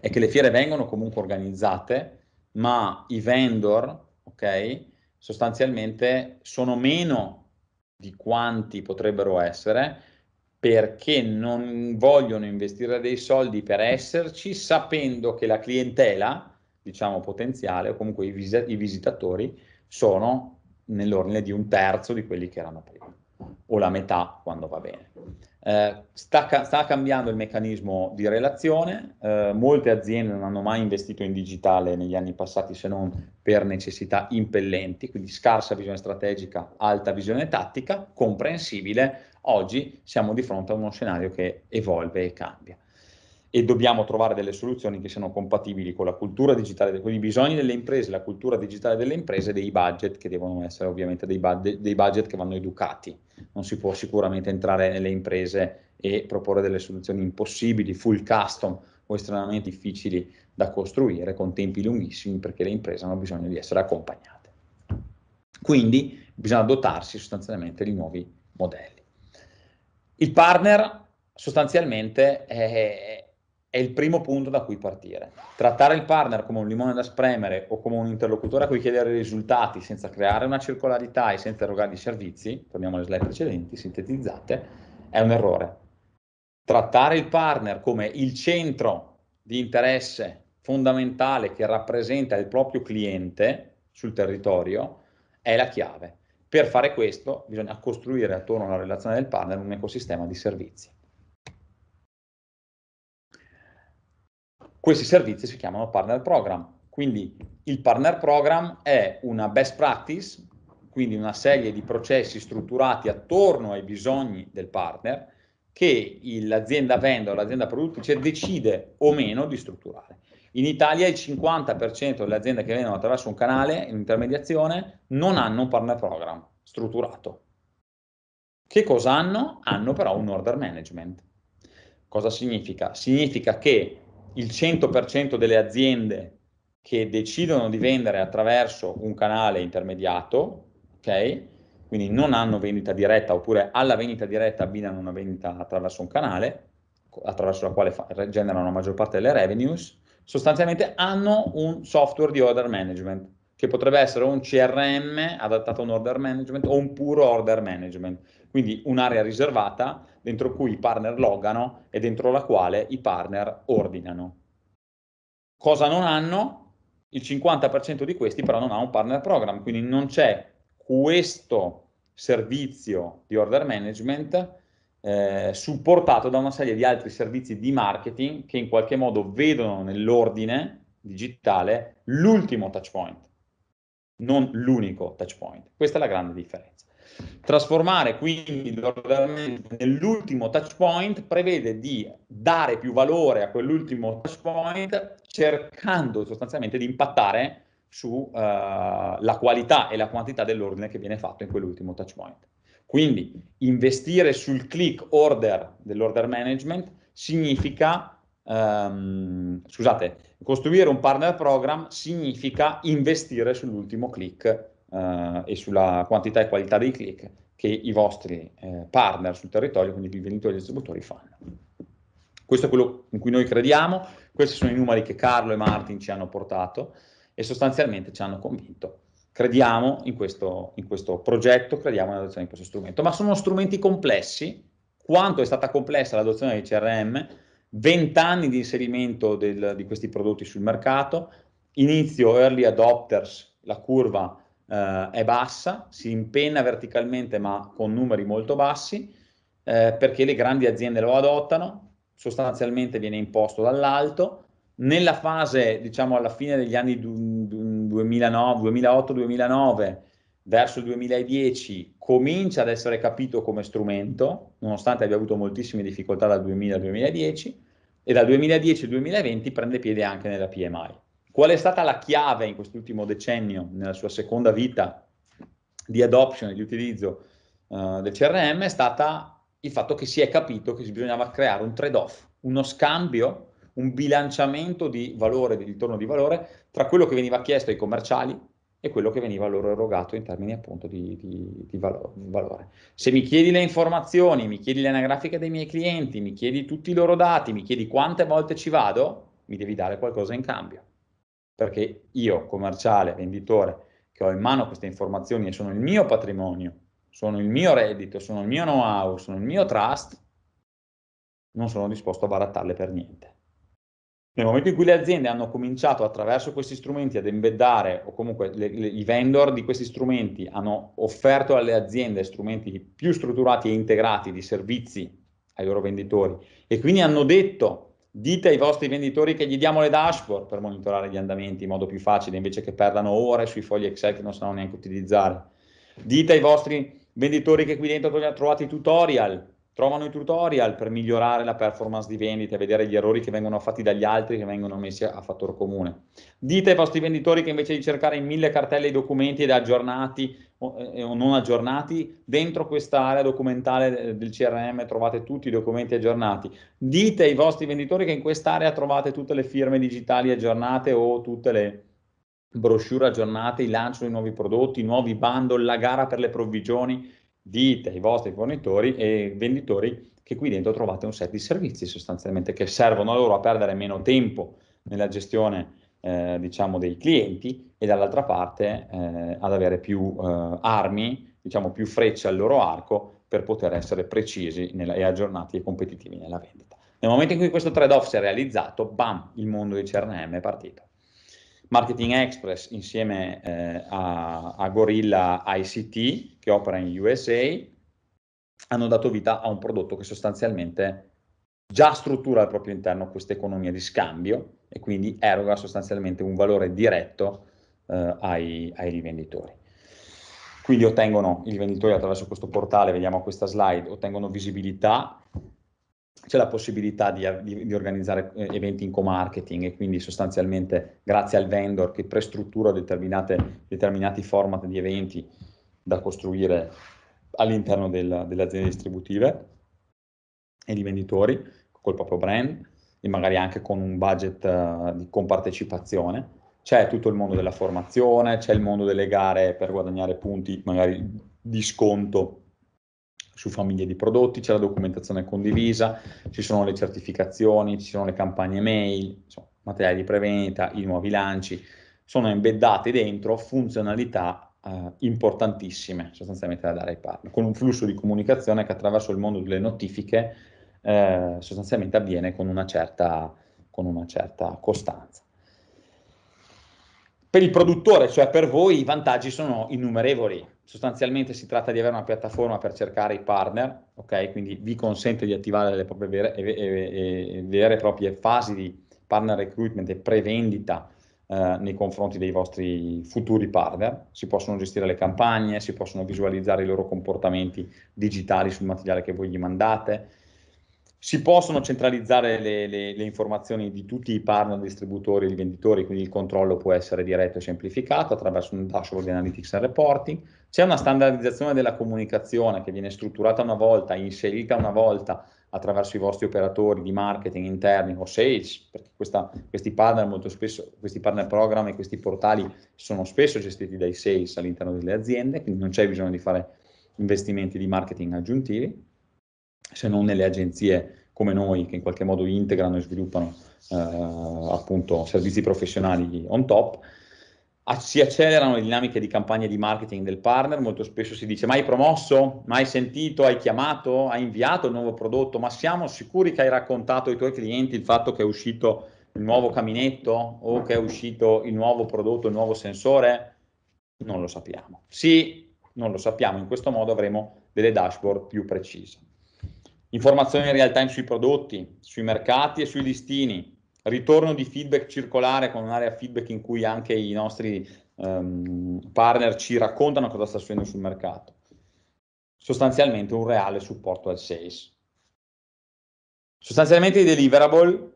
è che le fiere vengono comunque organizzate, ma i vendor, ok, sostanzialmente sono meno di quanti potrebbero essere perché non vogliono investire dei soldi per esserci sapendo che la clientela, diciamo potenziale, o comunque i, vis- i visitatori, sono nell'ordine di un terzo di quelli che erano prima, o la metà quando va bene. Eh, sta, ca- sta, cambiando il meccanismo di relazione, eh, molte aziende non hanno mai investito in digitale negli anni passati se non per necessità impellenti, quindi scarsa visione strategica, alta visione tattica, comprensibile, Oggi siamo di fronte a uno scenario che evolve e cambia e dobbiamo trovare delle soluzioni che siano compatibili con la cultura digitale, con i bisogni delle imprese, la cultura digitale delle imprese e dei budget che devono essere ovviamente dei, budget, dei budget che vanno educati. Non si può sicuramente entrare nelle imprese e proporre delle soluzioni impossibili, full custom o estremamente difficili da costruire con tempi lunghissimi perché le imprese hanno bisogno di essere accompagnate. Quindi bisogna dotarsi sostanzialmente di nuovi modelli. Il partner sostanzialmente è, è il primo punto da cui partire. Trattare il partner come un limone da spremere o come un interlocutore a cui chiedere risultati senza creare una circolarità e senza erogare i servizi, torniamo alle slide precedenti, sintetizzate, è un errore. Trattare il partner come il centro di interesse fondamentale che rappresenta il proprio cliente sul territorio è la chiave. Per fare questo bisogna costruire attorno alla relazione del partner un ecosistema di servizi. Questi servizi si chiamano partner program, quindi il partner program è una best practice, quindi una serie di processi strutturati attorno ai bisogni del partner che l'azienda vendor, l'azienda produttrice decide o meno di strutturare. In Italia il 50% delle aziende che vendono attraverso un canale in intermediazione non hanno un partner program strutturato. Che cosa hanno? Hanno però un order management. Cosa significa? Significa che il 100% delle aziende che decidono di vendere attraverso un canale intermediato, ok? Quindi non hanno vendita diretta oppure alla vendita diretta abbinano una vendita attraverso un canale attraverso la quale fa- generano la maggior parte delle revenues, sostanzialmente hanno un software di order management, che potrebbe essere un CRM adattato a un order management o un puro order management, quindi un'area riservata dentro cui i partner logano e dentro la quale i partner ordinano. Cosa non hanno? Il 50% di questi però non ha un partner program, quindi non c'è questo servizio di order management eh, supportato da una serie di altri servizi di marketing che in qualche modo vedono nell'ordine digitale l'ultimo touch point, non l'unico touch point. Questa è la grande differenza. Trasformare quindi l'ordinamento nell'ultimo touch point prevede di dare più valore a quell'ultimo touch point cercando sostanzialmente di impattare sulla eh, uh, qualità e la quantità dell'ordine che viene fatto in quell'ultimo touch point. Quindi investire sul click order dell'order management significa, ehm, scusate, costruire un partner program significa investire sull'ultimo click eh, e sulla quantità e qualità dei click che i vostri eh, partner sul territorio, quindi i venditori e i distributori, fanno. Questo è quello in cui noi crediamo, questi sono i numeri che Carlo e Martin ci hanno portato e sostanzialmente ci hanno convinto crediamo in questo, in questo progetto, crediamo nell'adozione di questo strumento, ma sono strumenti complessi, quanto è stata complessa l'adozione del CRM, 20 anni di inserimento del, di questi prodotti sul mercato, inizio early adopters, la curva eh, è bassa, si impenna verticalmente ma con numeri molto bassi, eh, perché le grandi aziende lo adottano, sostanzialmente viene imposto dall'alto, nella fase, diciamo alla fine degli anni 2008-2009 verso il 2010 comincia ad essere capito come strumento, nonostante abbia avuto moltissime difficoltà dal 2000 al 2010, e dal 2010 al 2020 prende piede anche nella PMI. Qual è stata la chiave in quest'ultimo decennio, nella sua seconda vita di adoption e di utilizzo uh, del CRM, è stata il fatto che si è capito che bisognava creare un trade-off, uno scambio, un bilanciamento di valore, di ritorno di valore tra quello che veniva chiesto ai commerciali e quello che veniva loro erogato in termini appunto di, di, di, valo- di, valore. Se mi chiedi le informazioni, mi chiedi le anagrafiche dei miei clienti, mi chiedi tutti i loro dati, mi chiedi quante volte ci vado, mi devi dare qualcosa in cambio. Perché io, commerciale, venditore, che ho in mano queste informazioni e sono il mio patrimonio, sono il mio reddito, sono il mio know-how, sono il mio trust, non sono disposto a barattarle per niente. Nel momento in cui le aziende hanno cominciato attraverso questi strumenti ad embeddare, o comunque le, le, i vendor di questi strumenti hanno offerto alle aziende strumenti più strutturati e integrati di servizi ai loro venditori e quindi hanno detto dite ai vostri venditori che gli diamo le dashboard per monitorare gli andamenti in modo più facile invece che perdano ore sui fogli Excel che non sanno neanche utilizzare. Dite ai vostri venditori che qui dentro trovate i tutorial trovano i tutorial per migliorare la performance di vendita, e vedere gli errori che vengono fatti dagli altri che vengono messi a fattor comune. Dite ai vostri venditori che invece di cercare in mille cartelle i documenti ed aggiornati o, eh, o non aggiornati, dentro questa area documentale eh, del CRM trovate tutti i documenti aggiornati. Dite ai vostri venditori che in quest'area trovate tutte le firme digitali aggiornate o tutte le brochure aggiornate, il lancio di nuovi prodotti, nuovi bundle, la gara per le provvigioni, dite, ai vostri fornitori e venditori che qui dentro trovate un set di servizi sostanzialmente che servono a loro a perdere meno tempo nella gestione eh, diciamo dei clienti e dall'altra parte eh, ad avere più eh, armi, diciamo più frecce al loro arco per poter essere precisi nella, e aggiornati e competitivi nella vendita. Nel momento in cui questo trade-off si è realizzato, bam, il mondo di CRM è partito. Marketing Express insieme eh, a, a, Gorilla ICT che opera in USA hanno dato vita a un prodotto che sostanzialmente già struttura al proprio interno questa economia di scambio e quindi eroga sostanzialmente un valore diretto eh, ai, ai rivenditori. Quindi ottengono i rivenditori attraverso questo portale, vediamo questa slide, ottengono visibilità, c'è la possibilità di, di, di organizzare eh, eventi in co-marketing e quindi sostanzialmente grazie al vendor che prestruttura determinati format di eventi da costruire all'interno della, delle aziende distributive e di venditori col proprio brand e magari anche con un budget uh, di compartecipazione. C'è tutto il mondo della formazione, c'è il mondo delle gare per guadagnare punti magari di sconto su famiglie di prodotti, c'è la documentazione condivisa, ci sono le certificazioni, ci sono le campagne mail, insomma, materiali di prevenita, i nuovi lanci, sono embeddate dentro funzionalità eh, importantissime sostanzialmente da dare ai partner, con un flusso di comunicazione che attraverso il mondo delle notifiche eh, sostanzialmente avviene con una certa, con una certa costanza. Per il produttore, cioè per voi, i vantaggi sono innumerevoli, sostanzialmente si tratta di avere una piattaforma per cercare i partner, ok? Quindi vi consente di attivare le proprie vere e, e, e, vere e proprie fasi di partner recruitment e prevendita eh, nei confronti dei vostri futuri partner. Si possono gestire le campagne, si possono visualizzare i loro comportamenti digitali sul materiale che voi gli mandate, si possono centralizzare le, le, le, informazioni di tutti i partner, distributori e venditori, quindi il controllo può essere diretto e semplificato attraverso un dashboard di analytics e reporting. C'è una standardizzazione della comunicazione che viene strutturata una volta, inserita una volta attraverso i vostri operatori di marketing interni o sales, perché questa, questi partner molto spesso, questi partner program e questi portali sono spesso gestiti dai sales all'interno delle aziende, quindi non c'è bisogno di fare investimenti di marketing aggiuntivi se non nelle agenzie come noi che in qualche modo integrano e sviluppano eh, appunto servizi professionali on top, si accelerano le dinamiche di campagne di marketing del partner, molto spesso si dice mai promosso, mai sentito, hai chiamato, hai inviato il nuovo prodotto, ma siamo sicuri che hai raccontato ai tuoi clienti il fatto che è uscito il nuovo caminetto o che è uscito il nuovo prodotto, il nuovo sensore? Non lo sappiamo. Sì, non lo sappiamo, in questo modo avremo delle dashboard più precise informazioni in real time sui prodotti, sui mercati e sui listini, ritorno di feedback circolare con un'area feedback in cui anche i nostri ehm, partner ci raccontano cosa sta succedendo sul mercato. Sostanzialmente un reale supporto al sales. Sostanzialmente i deliverable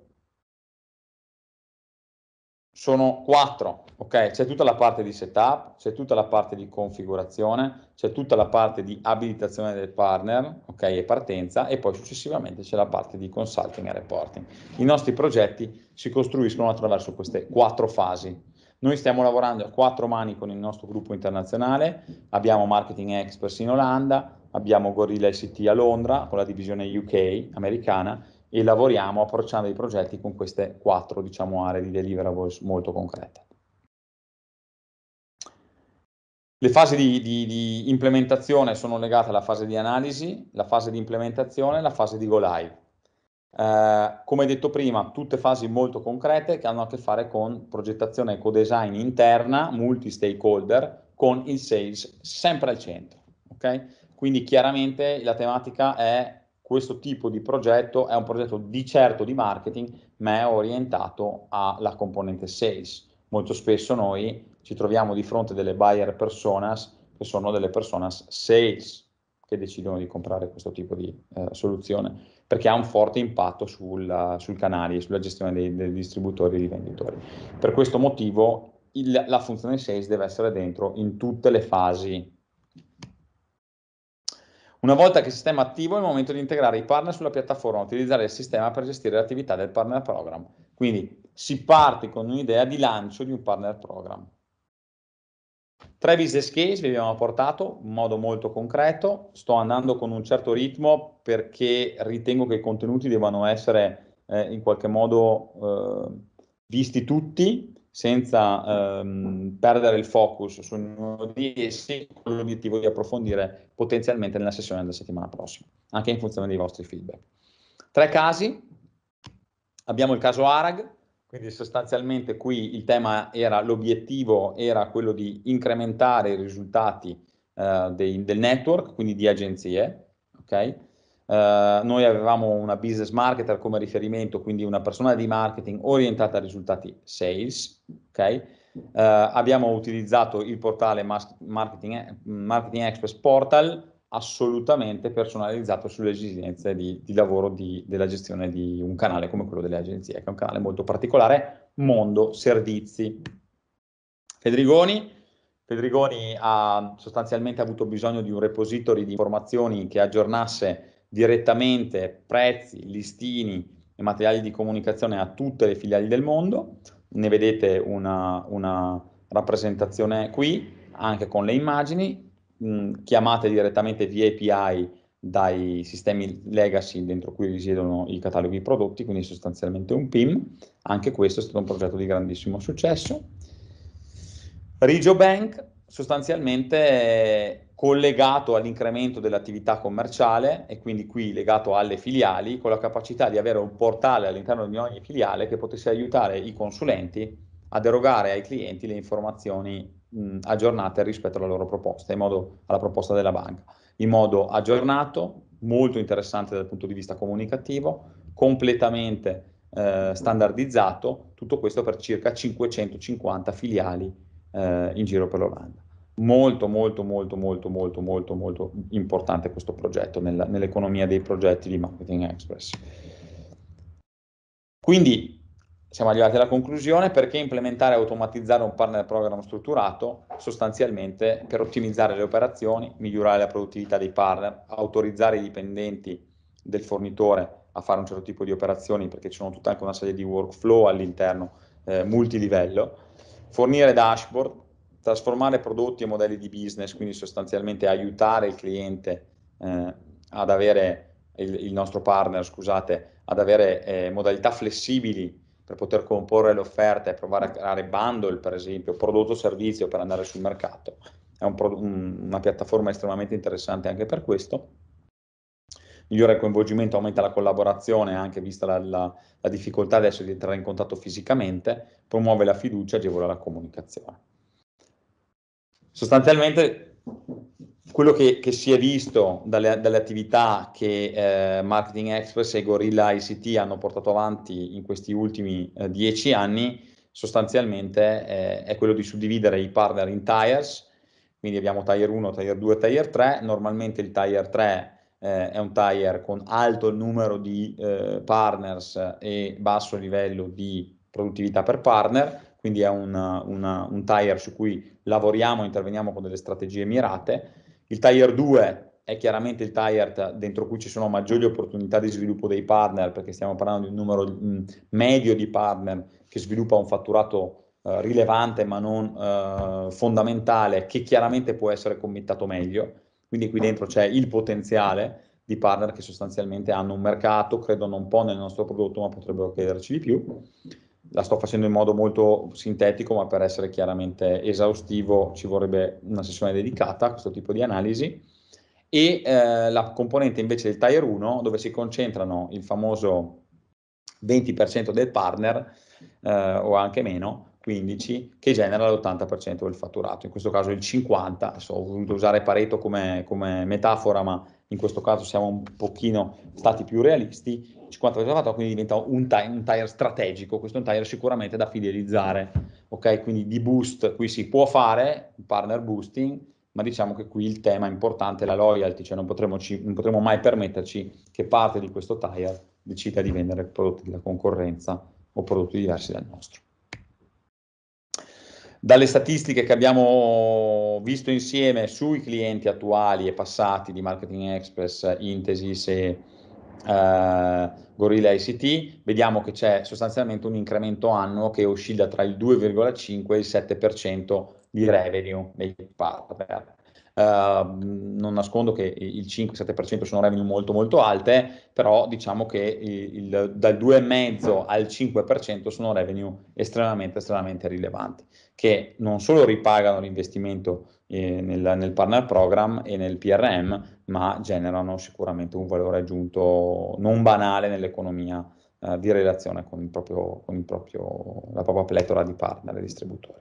sono quattro ok? C'è tutta la parte di setup, c'è tutta la parte di configurazione, c'è tutta la parte di abilitazione del partner, ok? E partenza e poi successivamente c'è la parte di consulting e reporting. I nostri progetti si costruiscono attraverso queste quattro fasi. Noi stiamo lavorando a quattro mani con il nostro gruppo internazionale, abbiamo marketing experts in Olanda, abbiamo Gorilla ICT a Londra con la divisione UK americana e lavoriamo approcciando i progetti con queste quattro diciamo, aree di deliverables molto concrete. Le fasi di, di, di, implementazione sono legate alla fase di analisi, la fase di implementazione e la fase di go live. Eh, come detto prima, tutte fasi molto concrete che hanno a che fare con progettazione e co-design interna, multi-stakeholder, con il sales sempre al centro. Okay? Quindi chiaramente la tematica è questo tipo di progetto, è un progetto di certo di marketing, ma è orientato alla componente sales. Molto spesso noi ci troviamo di fronte delle buyer personas che sono delle personas sales che decidono di comprare questo tipo di eh, soluzione perché ha un forte impatto sul, sul canale e sulla gestione dei, dei distributori e dei venditori. Per questo motivo il, la funzione sales deve essere dentro in tutte le fasi. Una volta che il sistema è attivo è il momento di integrare i partner sulla piattaforma, utilizzare il sistema per gestire l'attività del partner program. Quindi si parte con un'idea di lancio di un partner program. Tre business case vi abbiamo portato in modo molto concreto, sto andando con un certo ritmo perché ritengo che i contenuti debbano essere eh, in qualche modo eh, visti tutti senza ehm, perdere il focus su ognuno di essi con l'obiettivo di approfondire potenzialmente nella sessione della settimana prossima, anche in funzione dei vostri feedback. Tre casi, abbiamo il caso ARAG, quindi sostanzialmente qui il tema era, l'obiettivo era quello di incrementare i risultati eh, dei, del network, quindi di agenzie, ok? Eh, noi avevamo una business marketer come riferimento, quindi una persona di marketing orientata a risultati sales, ok? Eh, abbiamo utilizzato il portale Marketing, Marketing Express Portal, assolutamente personalizzato sulle esigenze di, di lavoro di, della gestione di un canale come quello delle agenzie, che è un canale molto particolare, mondo, servizi. Pedrigoni, Fedrigoni ha sostanzialmente avuto bisogno di un repository di informazioni che aggiornasse direttamente prezzi, listini e materiali di comunicazione a tutte le filiali del mondo. Ne vedete una, una rappresentazione qui, anche con le immagini mh, chiamate direttamente via API dai sistemi legacy dentro cui risiedono i cataloghi prodotti, quindi sostanzialmente un PIM. Anche questo è stato un progetto di grandissimo successo. Rigio Bank sostanzialmente collegato all'incremento dell'attività commerciale e quindi qui legato alle filiali con la capacità di avere un portale all'interno di ogni filiale che potesse aiutare i consulenti ad erogare ai clienti le informazioni mh, aggiornate rispetto alla loro proposta, in modo, alla proposta della banca, in modo aggiornato, molto interessante dal punto di vista comunicativo, completamente eh, standardizzato, tutto questo per circa 550 filiali eh, in giro per l'Olanda. Molto, molto, molto, molto, molto, molto, molto importante questo progetto nella, nell'economia dei progetti di Marketing Express. Quindi siamo arrivati alla conclusione perché implementare e automatizzare un partner program strutturato sostanzialmente per ottimizzare le operazioni, migliorare la produttività dei partner, autorizzare i dipendenti del fornitore a fare un certo tipo di operazioni perché ci sono tutta anche una serie di workflow all'interno eh, multilivello, fornire dashboard, trasformare prodotti e modelli di business, quindi sostanzialmente aiutare il cliente eh, ad avere il, il, nostro partner, scusate, ad avere eh, modalità flessibili per poter comporre le offerte e provare a creare bundle, per esempio, prodotto o servizio per andare sul mercato. È un pro- un, una piattaforma estremamente interessante anche per questo. Migliora il coinvolgimento, aumenta la collaborazione, anche vista la, la, la difficoltà adesso di entrare in contatto fisicamente, promuove la fiducia, agevola la comunicazione. Sostanzialmente quello che, che, si è visto dalle, dalle attività che eh, Marketing Express e Gorilla ICT hanno portato avanti in questi ultimi eh, dieci anni, sostanzialmente eh, è quello di suddividere i partner in tires, quindi abbiamo tier 1, tier 2, tier 3, normalmente il tier 3 eh, è un tier con alto numero di eh, partners e basso livello di produttività per partner, quindi è un, una, un tier su cui lavoriamo, interveniamo con delle strategie mirate, il tier 2 è chiaramente il tier dentro cui ci sono maggiori opportunità di sviluppo dei partner, perché stiamo parlando di un numero mm, medio di partner che sviluppa un fatturato eh, rilevante ma non eh, fondamentale, che chiaramente può essere committato meglio. Quindi qui dentro c'è il potenziale di partner che sostanzialmente hanno un mercato, credono un po' nel nostro prodotto, ma potrebbero chiederci di più la sto facendo in modo molto sintetico, ma per essere chiaramente esaustivo ci vorrebbe una sessione dedicata a questo tipo di analisi. E eh, la componente invece del tier 1, dove si concentrano il famoso 20% del partner, eh, o anche meno, 15, che genera l'80% del fatturato. In questo caso il 50, adesso ho voluto usare Pareto come, come metafora, ma in questo caso siamo un pochino stati più realisti, 50 riservato quindi diventa un tire, un tire, strategico, questo è un tire sicuramente da fidelizzare, ok? Quindi di boost qui si può fare, partner boosting, ma diciamo che qui il tema importante è la loyalty, cioè non potremo, ci, non potremo mai permetterci che parte di questo tire decida di vendere prodotti della concorrenza o prodotti diversi dal nostro. Dalle statistiche che abbiamo visto insieme sui clienti attuali e passati di Marketing Express, Intesis e eh, Gorilla ICT, vediamo che c'è sostanzialmente un incremento annuo che oscilla tra il 2,5 e il 7% di revenue dei partner. Uh, non nascondo che il 5-7% sono revenue molto molto alte, però diciamo che il, il, dal 2,5 al 5% sono revenue estremamente estremamente rilevanti che non solo ripagano l'investimento eh, nel, nel, partner program e nel PRM, ma generano sicuramente un valore aggiunto non banale nell'economia eh, di relazione con, proprio, con proprio, la propria pletora di partner e distributori.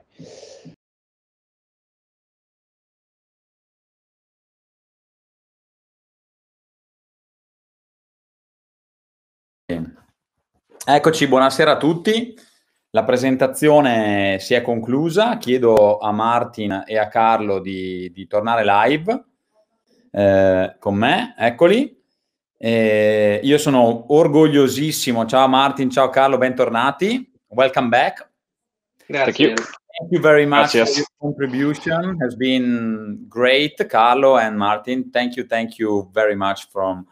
Eccoci, buonasera a tutti. La presentazione si è conclusa, chiedo a Martin e a Carlo di, di tornare live eh, con me, eccoli. Eh, io sono orgogliosissimo, ciao Martin, ciao Carlo, bentornati, welcome back. Grazie. Thank you, Thank you very much Grazie. for your contribution, has been great, Carlo and Martin. Thank you, thank you very much from,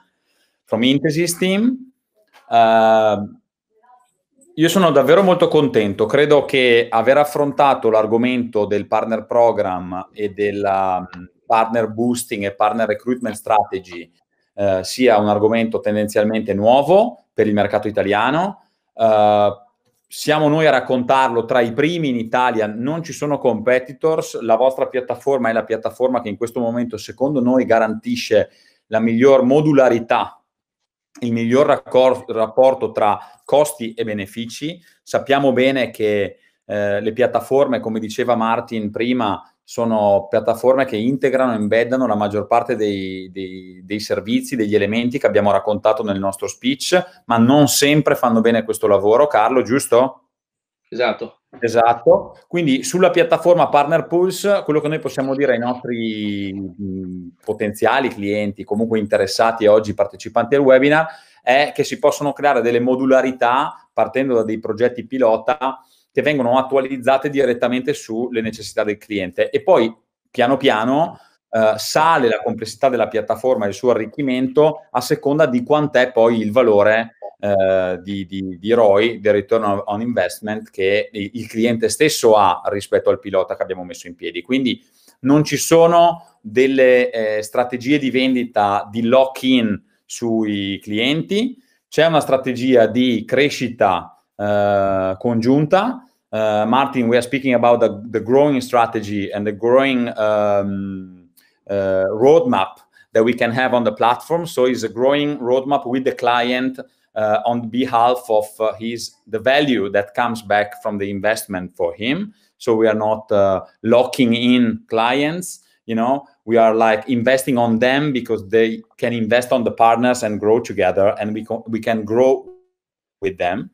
from Intesis team. Uh, io sono davvero molto contento, credo che aver affrontato l'argomento del partner program e del mm, partner boosting e partner recruitment strategy eh, sia un argomento tendenzialmente nuovo per il mercato italiano. Eh, siamo noi a raccontarlo tra i primi in Italia, non ci sono competitors, la vostra piattaforma è la piattaforma che in questo momento secondo noi garantisce la miglior modularità il miglior raccor- rapporto tra costi e benefici. Sappiamo bene che eh, le piattaforme, come diceva Martin prima, sono piattaforme che integrano, embeddano la maggior parte dei, dei, dei, servizi, degli elementi che abbiamo raccontato nel nostro speech, ma non sempre fanno bene questo lavoro. Carlo, giusto? Esatto. Esatto, quindi sulla piattaforma Partner Pulse quello che noi possiamo dire ai nostri mh, potenziali clienti, comunque interessati oggi partecipanti al webinar, è che si possono creare delle modularità partendo da dei progetti pilota che vengono attualizzate direttamente sulle necessità del cliente e poi piano piano eh, sale la complessità della piattaforma e il suo arricchimento a seconda di quant'è poi il valore eh, di, di, di, ROI, del return on investment che il cliente stesso ha rispetto al pilota che abbiamo messo in piedi. Quindi non ci sono delle eh, strategie di vendita di lock-in sui clienti, c'è una strategia di crescita eh, congiunta. Uh, Martin, we are speaking about the, the growing strategy and the growing um, uh, roadmap that we can have on the platform. So it's a growing roadmap with the client uh, on behalf of uh, his the value that comes back from the investment for him so we are not uh, locking in clients you know we are like investing on them because they can invest on the partners and grow together and we, co- we can grow with them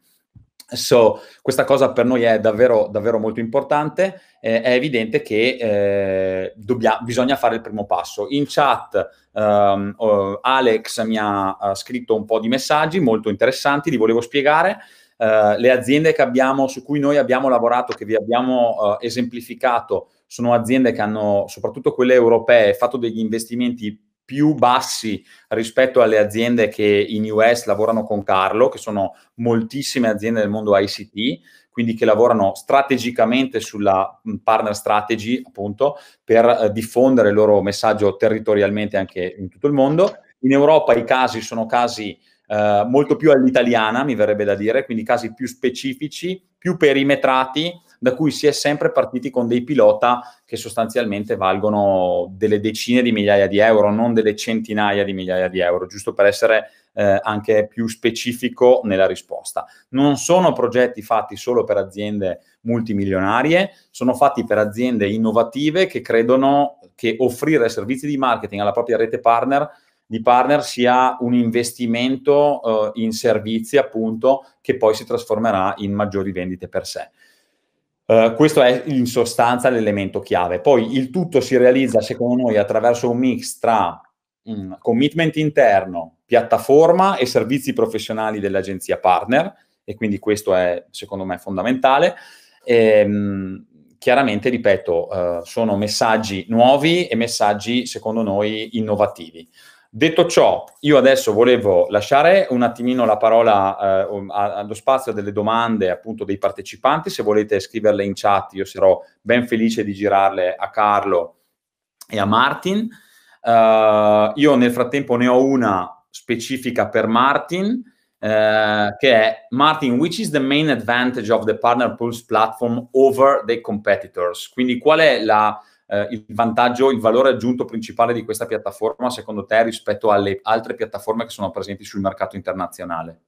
So, questa cosa per noi è davvero, davvero molto importante. Eh, è evidente che eh, dobbia, bisogna fare il primo passo. In chat ehm, eh, Alex mi ha, ha, scritto un po' di messaggi molto interessanti, li volevo spiegare. Eh, le aziende abbiamo, su cui noi abbiamo lavorato, che vi abbiamo eh, esemplificato, sono aziende che hanno, soprattutto quelle europee, fatto degli investimenti più bassi rispetto alle aziende che in US lavorano con Carlo, che sono moltissime aziende del mondo ICT, quindi che lavorano strategicamente sulla mm, partner strategy, appunto, per eh, diffondere il loro messaggio territorialmente anche in tutto il mondo. In Europa i casi sono casi eh, molto più all'italiana, mi verrebbe da dire, quindi casi più specifici, più perimetrati, da cui si è sempre partiti con dei pilota che sostanzialmente valgono delle decine di migliaia di euro, non delle centinaia di migliaia di euro, giusto per essere eh, anche più specifico nella risposta. Non sono progetti fatti solo per aziende multimilionarie, sono fatti per aziende innovative che credono che offrire servizi di marketing alla propria rete partner di partner sia un investimento eh, in servizi appunto che poi si trasformerà in maggiori vendite per sé. Eh, questo è in sostanza l'elemento chiave. Poi il tutto si realizza, secondo noi, attraverso un mix tra mm, commitment interno, piattaforma e servizi professionali dell'agenzia partner, e quindi questo è, secondo me, fondamentale. E, ehm, mh, chiaramente, ripeto, uh, sono messaggi nuovi e messaggi, secondo noi, innovativi. Detto ciò, io adesso volevo lasciare un attimino la parola eh, um, allo spazio delle domande appunto dei partecipanti, se volete scriverle in chat io sarò ben felice di girarle a Carlo e a Martin. Uh, io nel frattempo ne ho una specifica per Martin, eh, che è Martin, which is the main advantage of the Partner Pulse platform over the competitors? Quindi qual è la eh, il vantaggio, il valore aggiunto principale di questa piattaforma secondo te rispetto alle altre piattaforme che sono presenti sul mercato internazionale?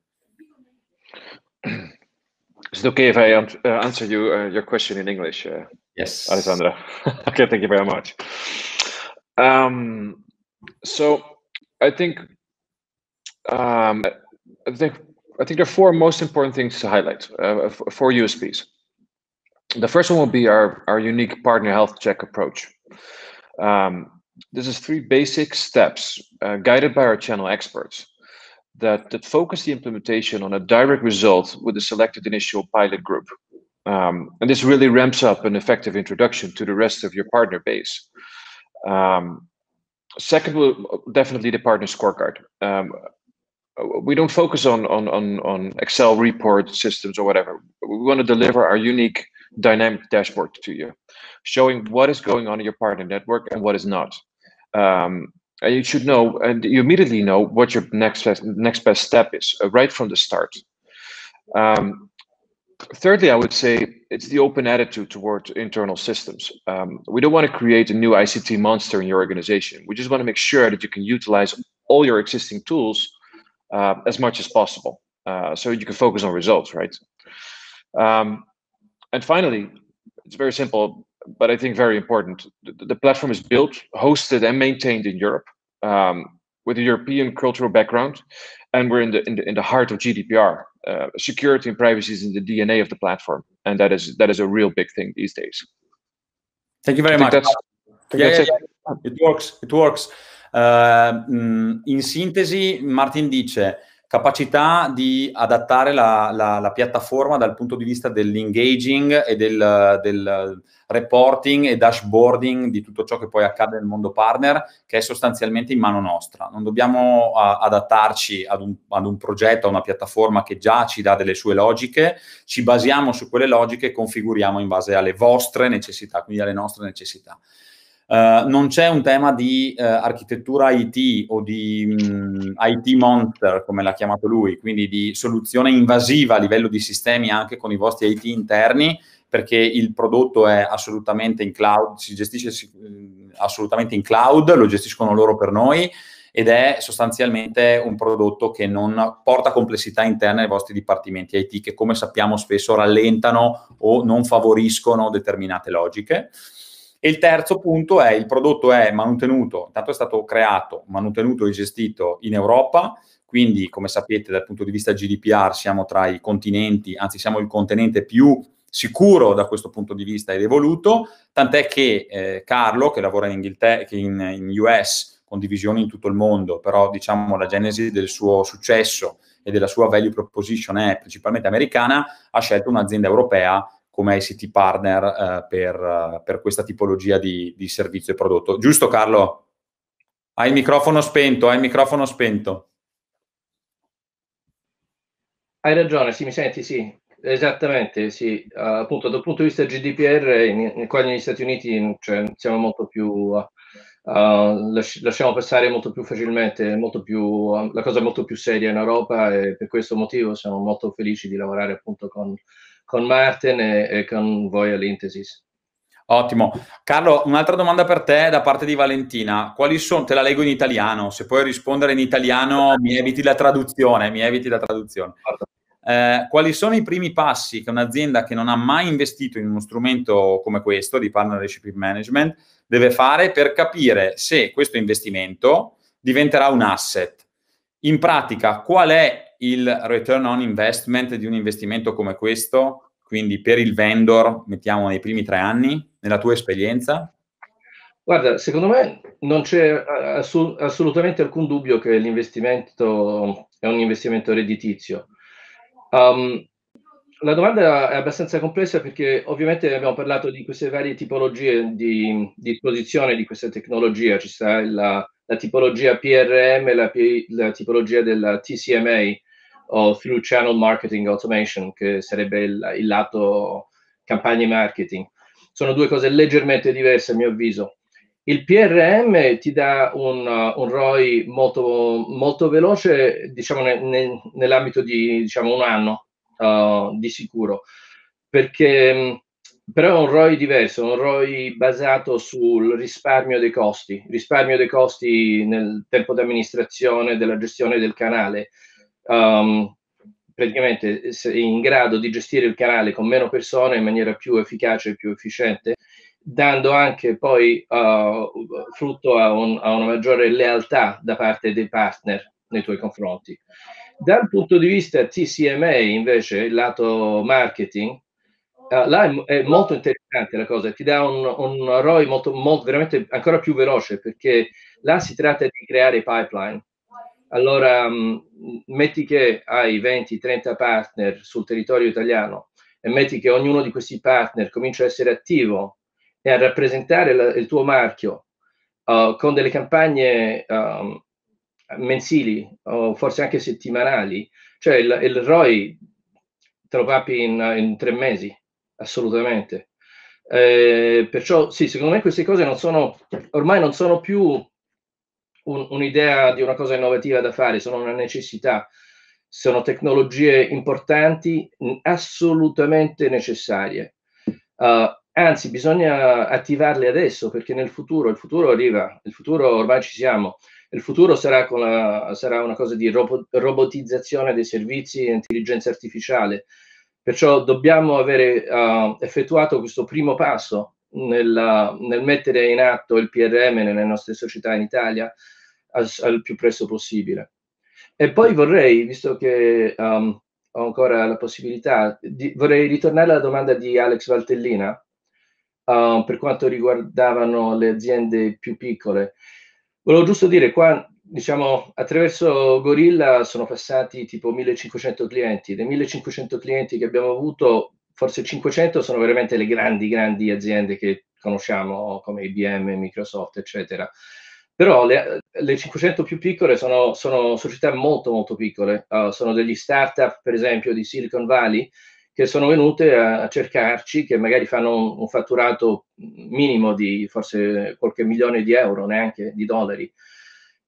Is it okay if I uh, answer you, uh, your question in English, uh, yes. Alessandra? okay, thank you very much. Um, so I think um, I think I think there are four most important things to highlight, uh, four USPs. The first one will be our, our unique partner health check approach. Um, this is three basic steps uh, guided by our channel experts that, that focus the implementation on a direct result with the selected initial pilot group. Um, and this really ramps up an effective introduction to the rest of your partner base. Um, second, will definitely the partner scorecard. Um, we don't focus on, on, on, on Excel report systems or whatever. We want to deliver our unique dynamic dashboard to you, showing what is going on in your partner network and what is not. Um, and you should know, and you immediately know what your next best, next best step is uh, right from the start. Um, thirdly, I would say it's the open attitude toward internal systems. Um, we don't want to create a new ICT monster in your organization. We just want to make sure that you can utilize all your existing tools uh, as much as possible. Uh, so you can focus on results, right? Um, and finally, it's very simple, but I think very important. The, the platform is built, hosted, and maintained in Europe um, with a European cultural background, and we're in the in the, in the heart of GDPR. Uh, security and privacy is in the DNA of the platform, and that is that is a real big thing these days. Thank you very much. Yeah, yeah, yeah, It works. It works. Uh, mm, in synthesis, Martin dice capacità di adattare la, la, la, piattaforma dal punto di vista dell'engaging e del, del, reporting e dashboarding di tutto ciò che poi accade nel mondo partner, che è sostanzialmente in mano nostra. Non dobbiamo a, adattarci ad un, ad un progetto, a una piattaforma che già ci dà delle sue logiche, ci basiamo su quelle logiche e configuriamo in base alle vostre necessità, quindi alle nostre necessità. Eh, non c'è un tema di uh, architettura IT o di um, mm, IT monster, come l'ha chiamato lui, quindi di soluzione invasiva a livello di sistemi anche con i vostri IT interni, perché il prodotto è assolutamente in cloud, si gestisce si, mm, assolutamente in cloud, lo gestiscono loro per noi ed è sostanzialmente un prodotto che non porta complessità interna ai vostri dipartimenti IT che come sappiamo spesso rallentano o non favoriscono determinate logiche. E il terzo punto è il prodotto è manutenuto, intanto è stato creato, manutenuto e gestito in Europa, quindi come sapete dal punto di vista GDPR siamo tra i continenti, anzi siamo il continente più sicuro da questo punto di vista ed evoluto, tant'è che eh, Carlo, che lavora in, Inghilterra, in, in US, con divisioni in tutto il mondo, però diciamo la genesi del suo successo e della sua value proposition è principalmente americana, ha scelto un'azienda europea come ICT partner eh, per, eh, per, questa tipologia di, di servizio e prodotto. Giusto Carlo? Hai il microfono spento, hai il microfono spento. Hai ragione, sì, mi senti, sì. Esattamente, sì. Uh, appunto, dal punto di vista GDPR, in, in, qua negli Stati Uniti mm, cioè, siamo molto più... Uh, lasci, lasciamo passare molto più facilmente, molto più, uh, la cosa è molto più seria in Europa e per questo motivo siamo molto felici di lavorare appunto con con Martin e, e con voi all'Intesis. Ottimo. Carlo, un'altra domanda per te da parte di Valentina. Quali sono, te la leggo in italiano, se puoi rispondere in italiano mi eviti la traduzione, mi eviti la traduzione. Eh, quali sono i primi passi che un'azienda che non ha mai investito in uno strumento come questo di partnership management deve fare per capire se questo investimento diventerà un asset? In pratica, qual è il return on investment di un investimento come questo, quindi per il vendor, mettiamo nei primi tre anni, nella tua esperienza? Guarda, secondo me non c'è assu- assolutamente alcun dubbio che l'investimento è un investimento redditizio. Um, la domanda è abbastanza complessa perché ovviamente abbiamo parlato di queste varie tipologie di, di disposizione di questa tecnologia, ci sta la, la tipologia PRM, la, la, tipologia della TCMA, o through channel marketing automation, che sarebbe il, il lato campagne marketing. Sono due cose leggermente diverse a mio avviso. Il PRM ti dà un, uh, un ROI molto, molto, veloce, diciamo, ne, ne, nell'ambito di diciamo, un anno uh, di sicuro, perché mm, però è un ROI diverso, un ROI basato sul risparmio dei costi, risparmio dei costi nel tempo di amministrazione, della gestione del canale um, praticamente eh, in grado di gestire il canale con meno persone in maniera più efficace e più efficiente, dando anche poi uh, frutto a, un, a una maggiore lealtà da parte dei partner nei tuoi confronti. Dal punto di vista TCMA, invece, il lato marketing, Uh, là è, è, molto interessante la cosa, ti dà un, un ROI molto, molto, veramente ancora più veloce perché là si tratta di creare pipeline, allora, mm, metti che hai 20-30 partner sul territorio italiano e metti che ognuno di questi partner comincia a essere attivo e a rappresentare la, il tuo marchio uh, con delle campagne um, mensili o forse anche settimanali, cioè il, il ROI te lo papi in, in tre mesi, assolutamente. Eh, perciò sì, secondo me queste cose non sono, ormai non sono più un, un'idea di una cosa innovativa da fare, sono una necessità, sono tecnologie importanti, assolutamente necessarie. Uh, anzi, bisogna attivarle adesso perché nel futuro, il futuro arriva, il futuro ormai ci siamo, il futuro sarà, la, sarà una cosa di robo, robotizzazione dei servizi e intelligenza artificiale. Perciò dobbiamo avere uh, effettuato questo primo passo nel, nel, mettere in atto il PRM nelle nostre società in Italia al, più presto possibile. E poi vorrei, visto che um, ho ancora la possibilità, di, vorrei ritornare alla domanda di Alex Valtellina uh, per quanto riguardavano le aziende più piccole. Volevo giusto dire, qua diciamo, attraverso Gorilla sono passati tipo 1500 clienti. Dei 1500 clienti che abbiamo avuto, forse 500 sono veramente le grandi, grandi aziende che conosciamo come IBM, Microsoft, eccetera. Però le, le 500 più piccole sono, sono, società molto molto piccole, uh, sono degli start-up per esempio di Silicon Valley che sono venute a, a cercarci, che magari fanno un, un, fatturato minimo di forse qualche milione di euro, neanche di dollari.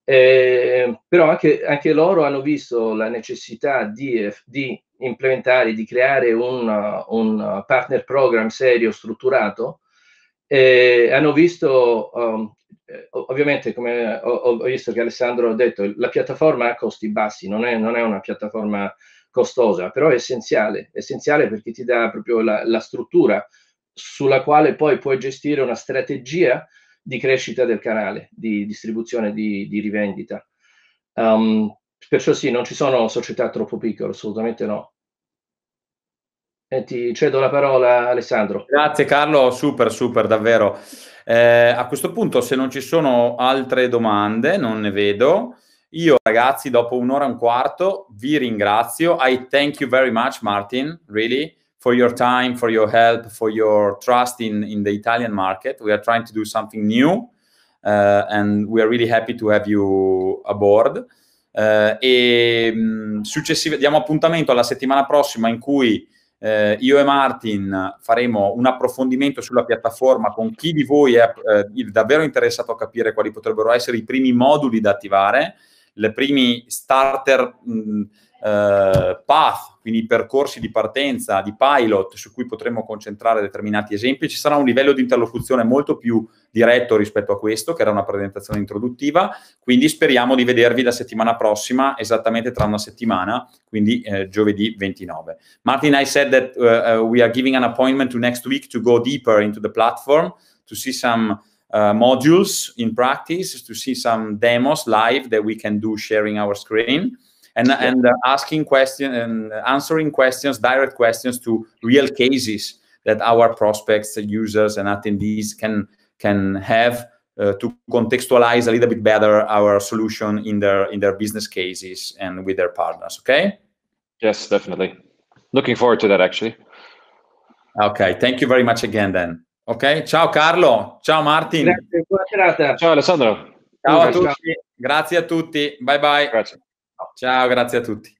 Eh, però anche, anche, loro hanno visto la necessità di, di implementare, di creare un, un partner program serio, strutturato, e hanno visto, um, eh, ovviamente, come ho, ho, visto che Alessandro ha detto, la piattaforma ha costi bassi, non è, non è una piattaforma costosa, però è essenziale, essenziale perché ti dà proprio la, la struttura sulla quale poi puoi gestire una strategia di crescita del canale, di distribuzione, di, di rivendita. Um, perciò sì, non ci sono società troppo piccole, assolutamente no. E ti cedo la parola Alessandro. Grazie Carlo, super, super, davvero. Eh, a questo punto, se non ci sono altre domande, non ne vedo. Io, ragazzi, dopo un'ora e un quarto vi ringrazio. I thank you very much, Martin, really, for your time, for your help, for your trust in, in the Italian market. We are trying to do something new uh, and we are really happy to have you aboard. Uh, e mh, mm, diamo appuntamento alla settimana prossima in cui eh, io e Martin faremo un approfondimento sulla piattaforma con chi di voi è eh, davvero interessato a capire quali potrebbero essere i primi moduli da attivare, le primi starter. Mh, eh, path, quindi percorsi di partenza, di pilot su cui potremmo concentrare determinati esempi, ci sarà un livello di interlocuzione molto più diretto rispetto a questo, che era una presentazione introduttiva, quindi speriamo di vedervi la settimana prossima, esattamente tra una settimana, quindi eh, giovedì 29. Martin, I said that uh, uh, we are giving an appointment to next week to go deeper into the platform, to see some uh, modules in practice, to see some demos live that we can do sharing our screen. and yeah. and uh, asking questions and answering questions, direct questions to real cases that our prospects, users, and attendees can can have uh, to contextualize a little bit better our solution in their in their business cases and with their partners. Okay. Yes, definitely. Looking forward to that actually. Okay. Thank you very much again. Then. Ok, ciao Carlo, ciao Martin. Grazie, buona serata. Ciao Alessandro. Ciao a tutti, grazie a tutti, bye bye. Grazie. Ciao, grazie a tutti.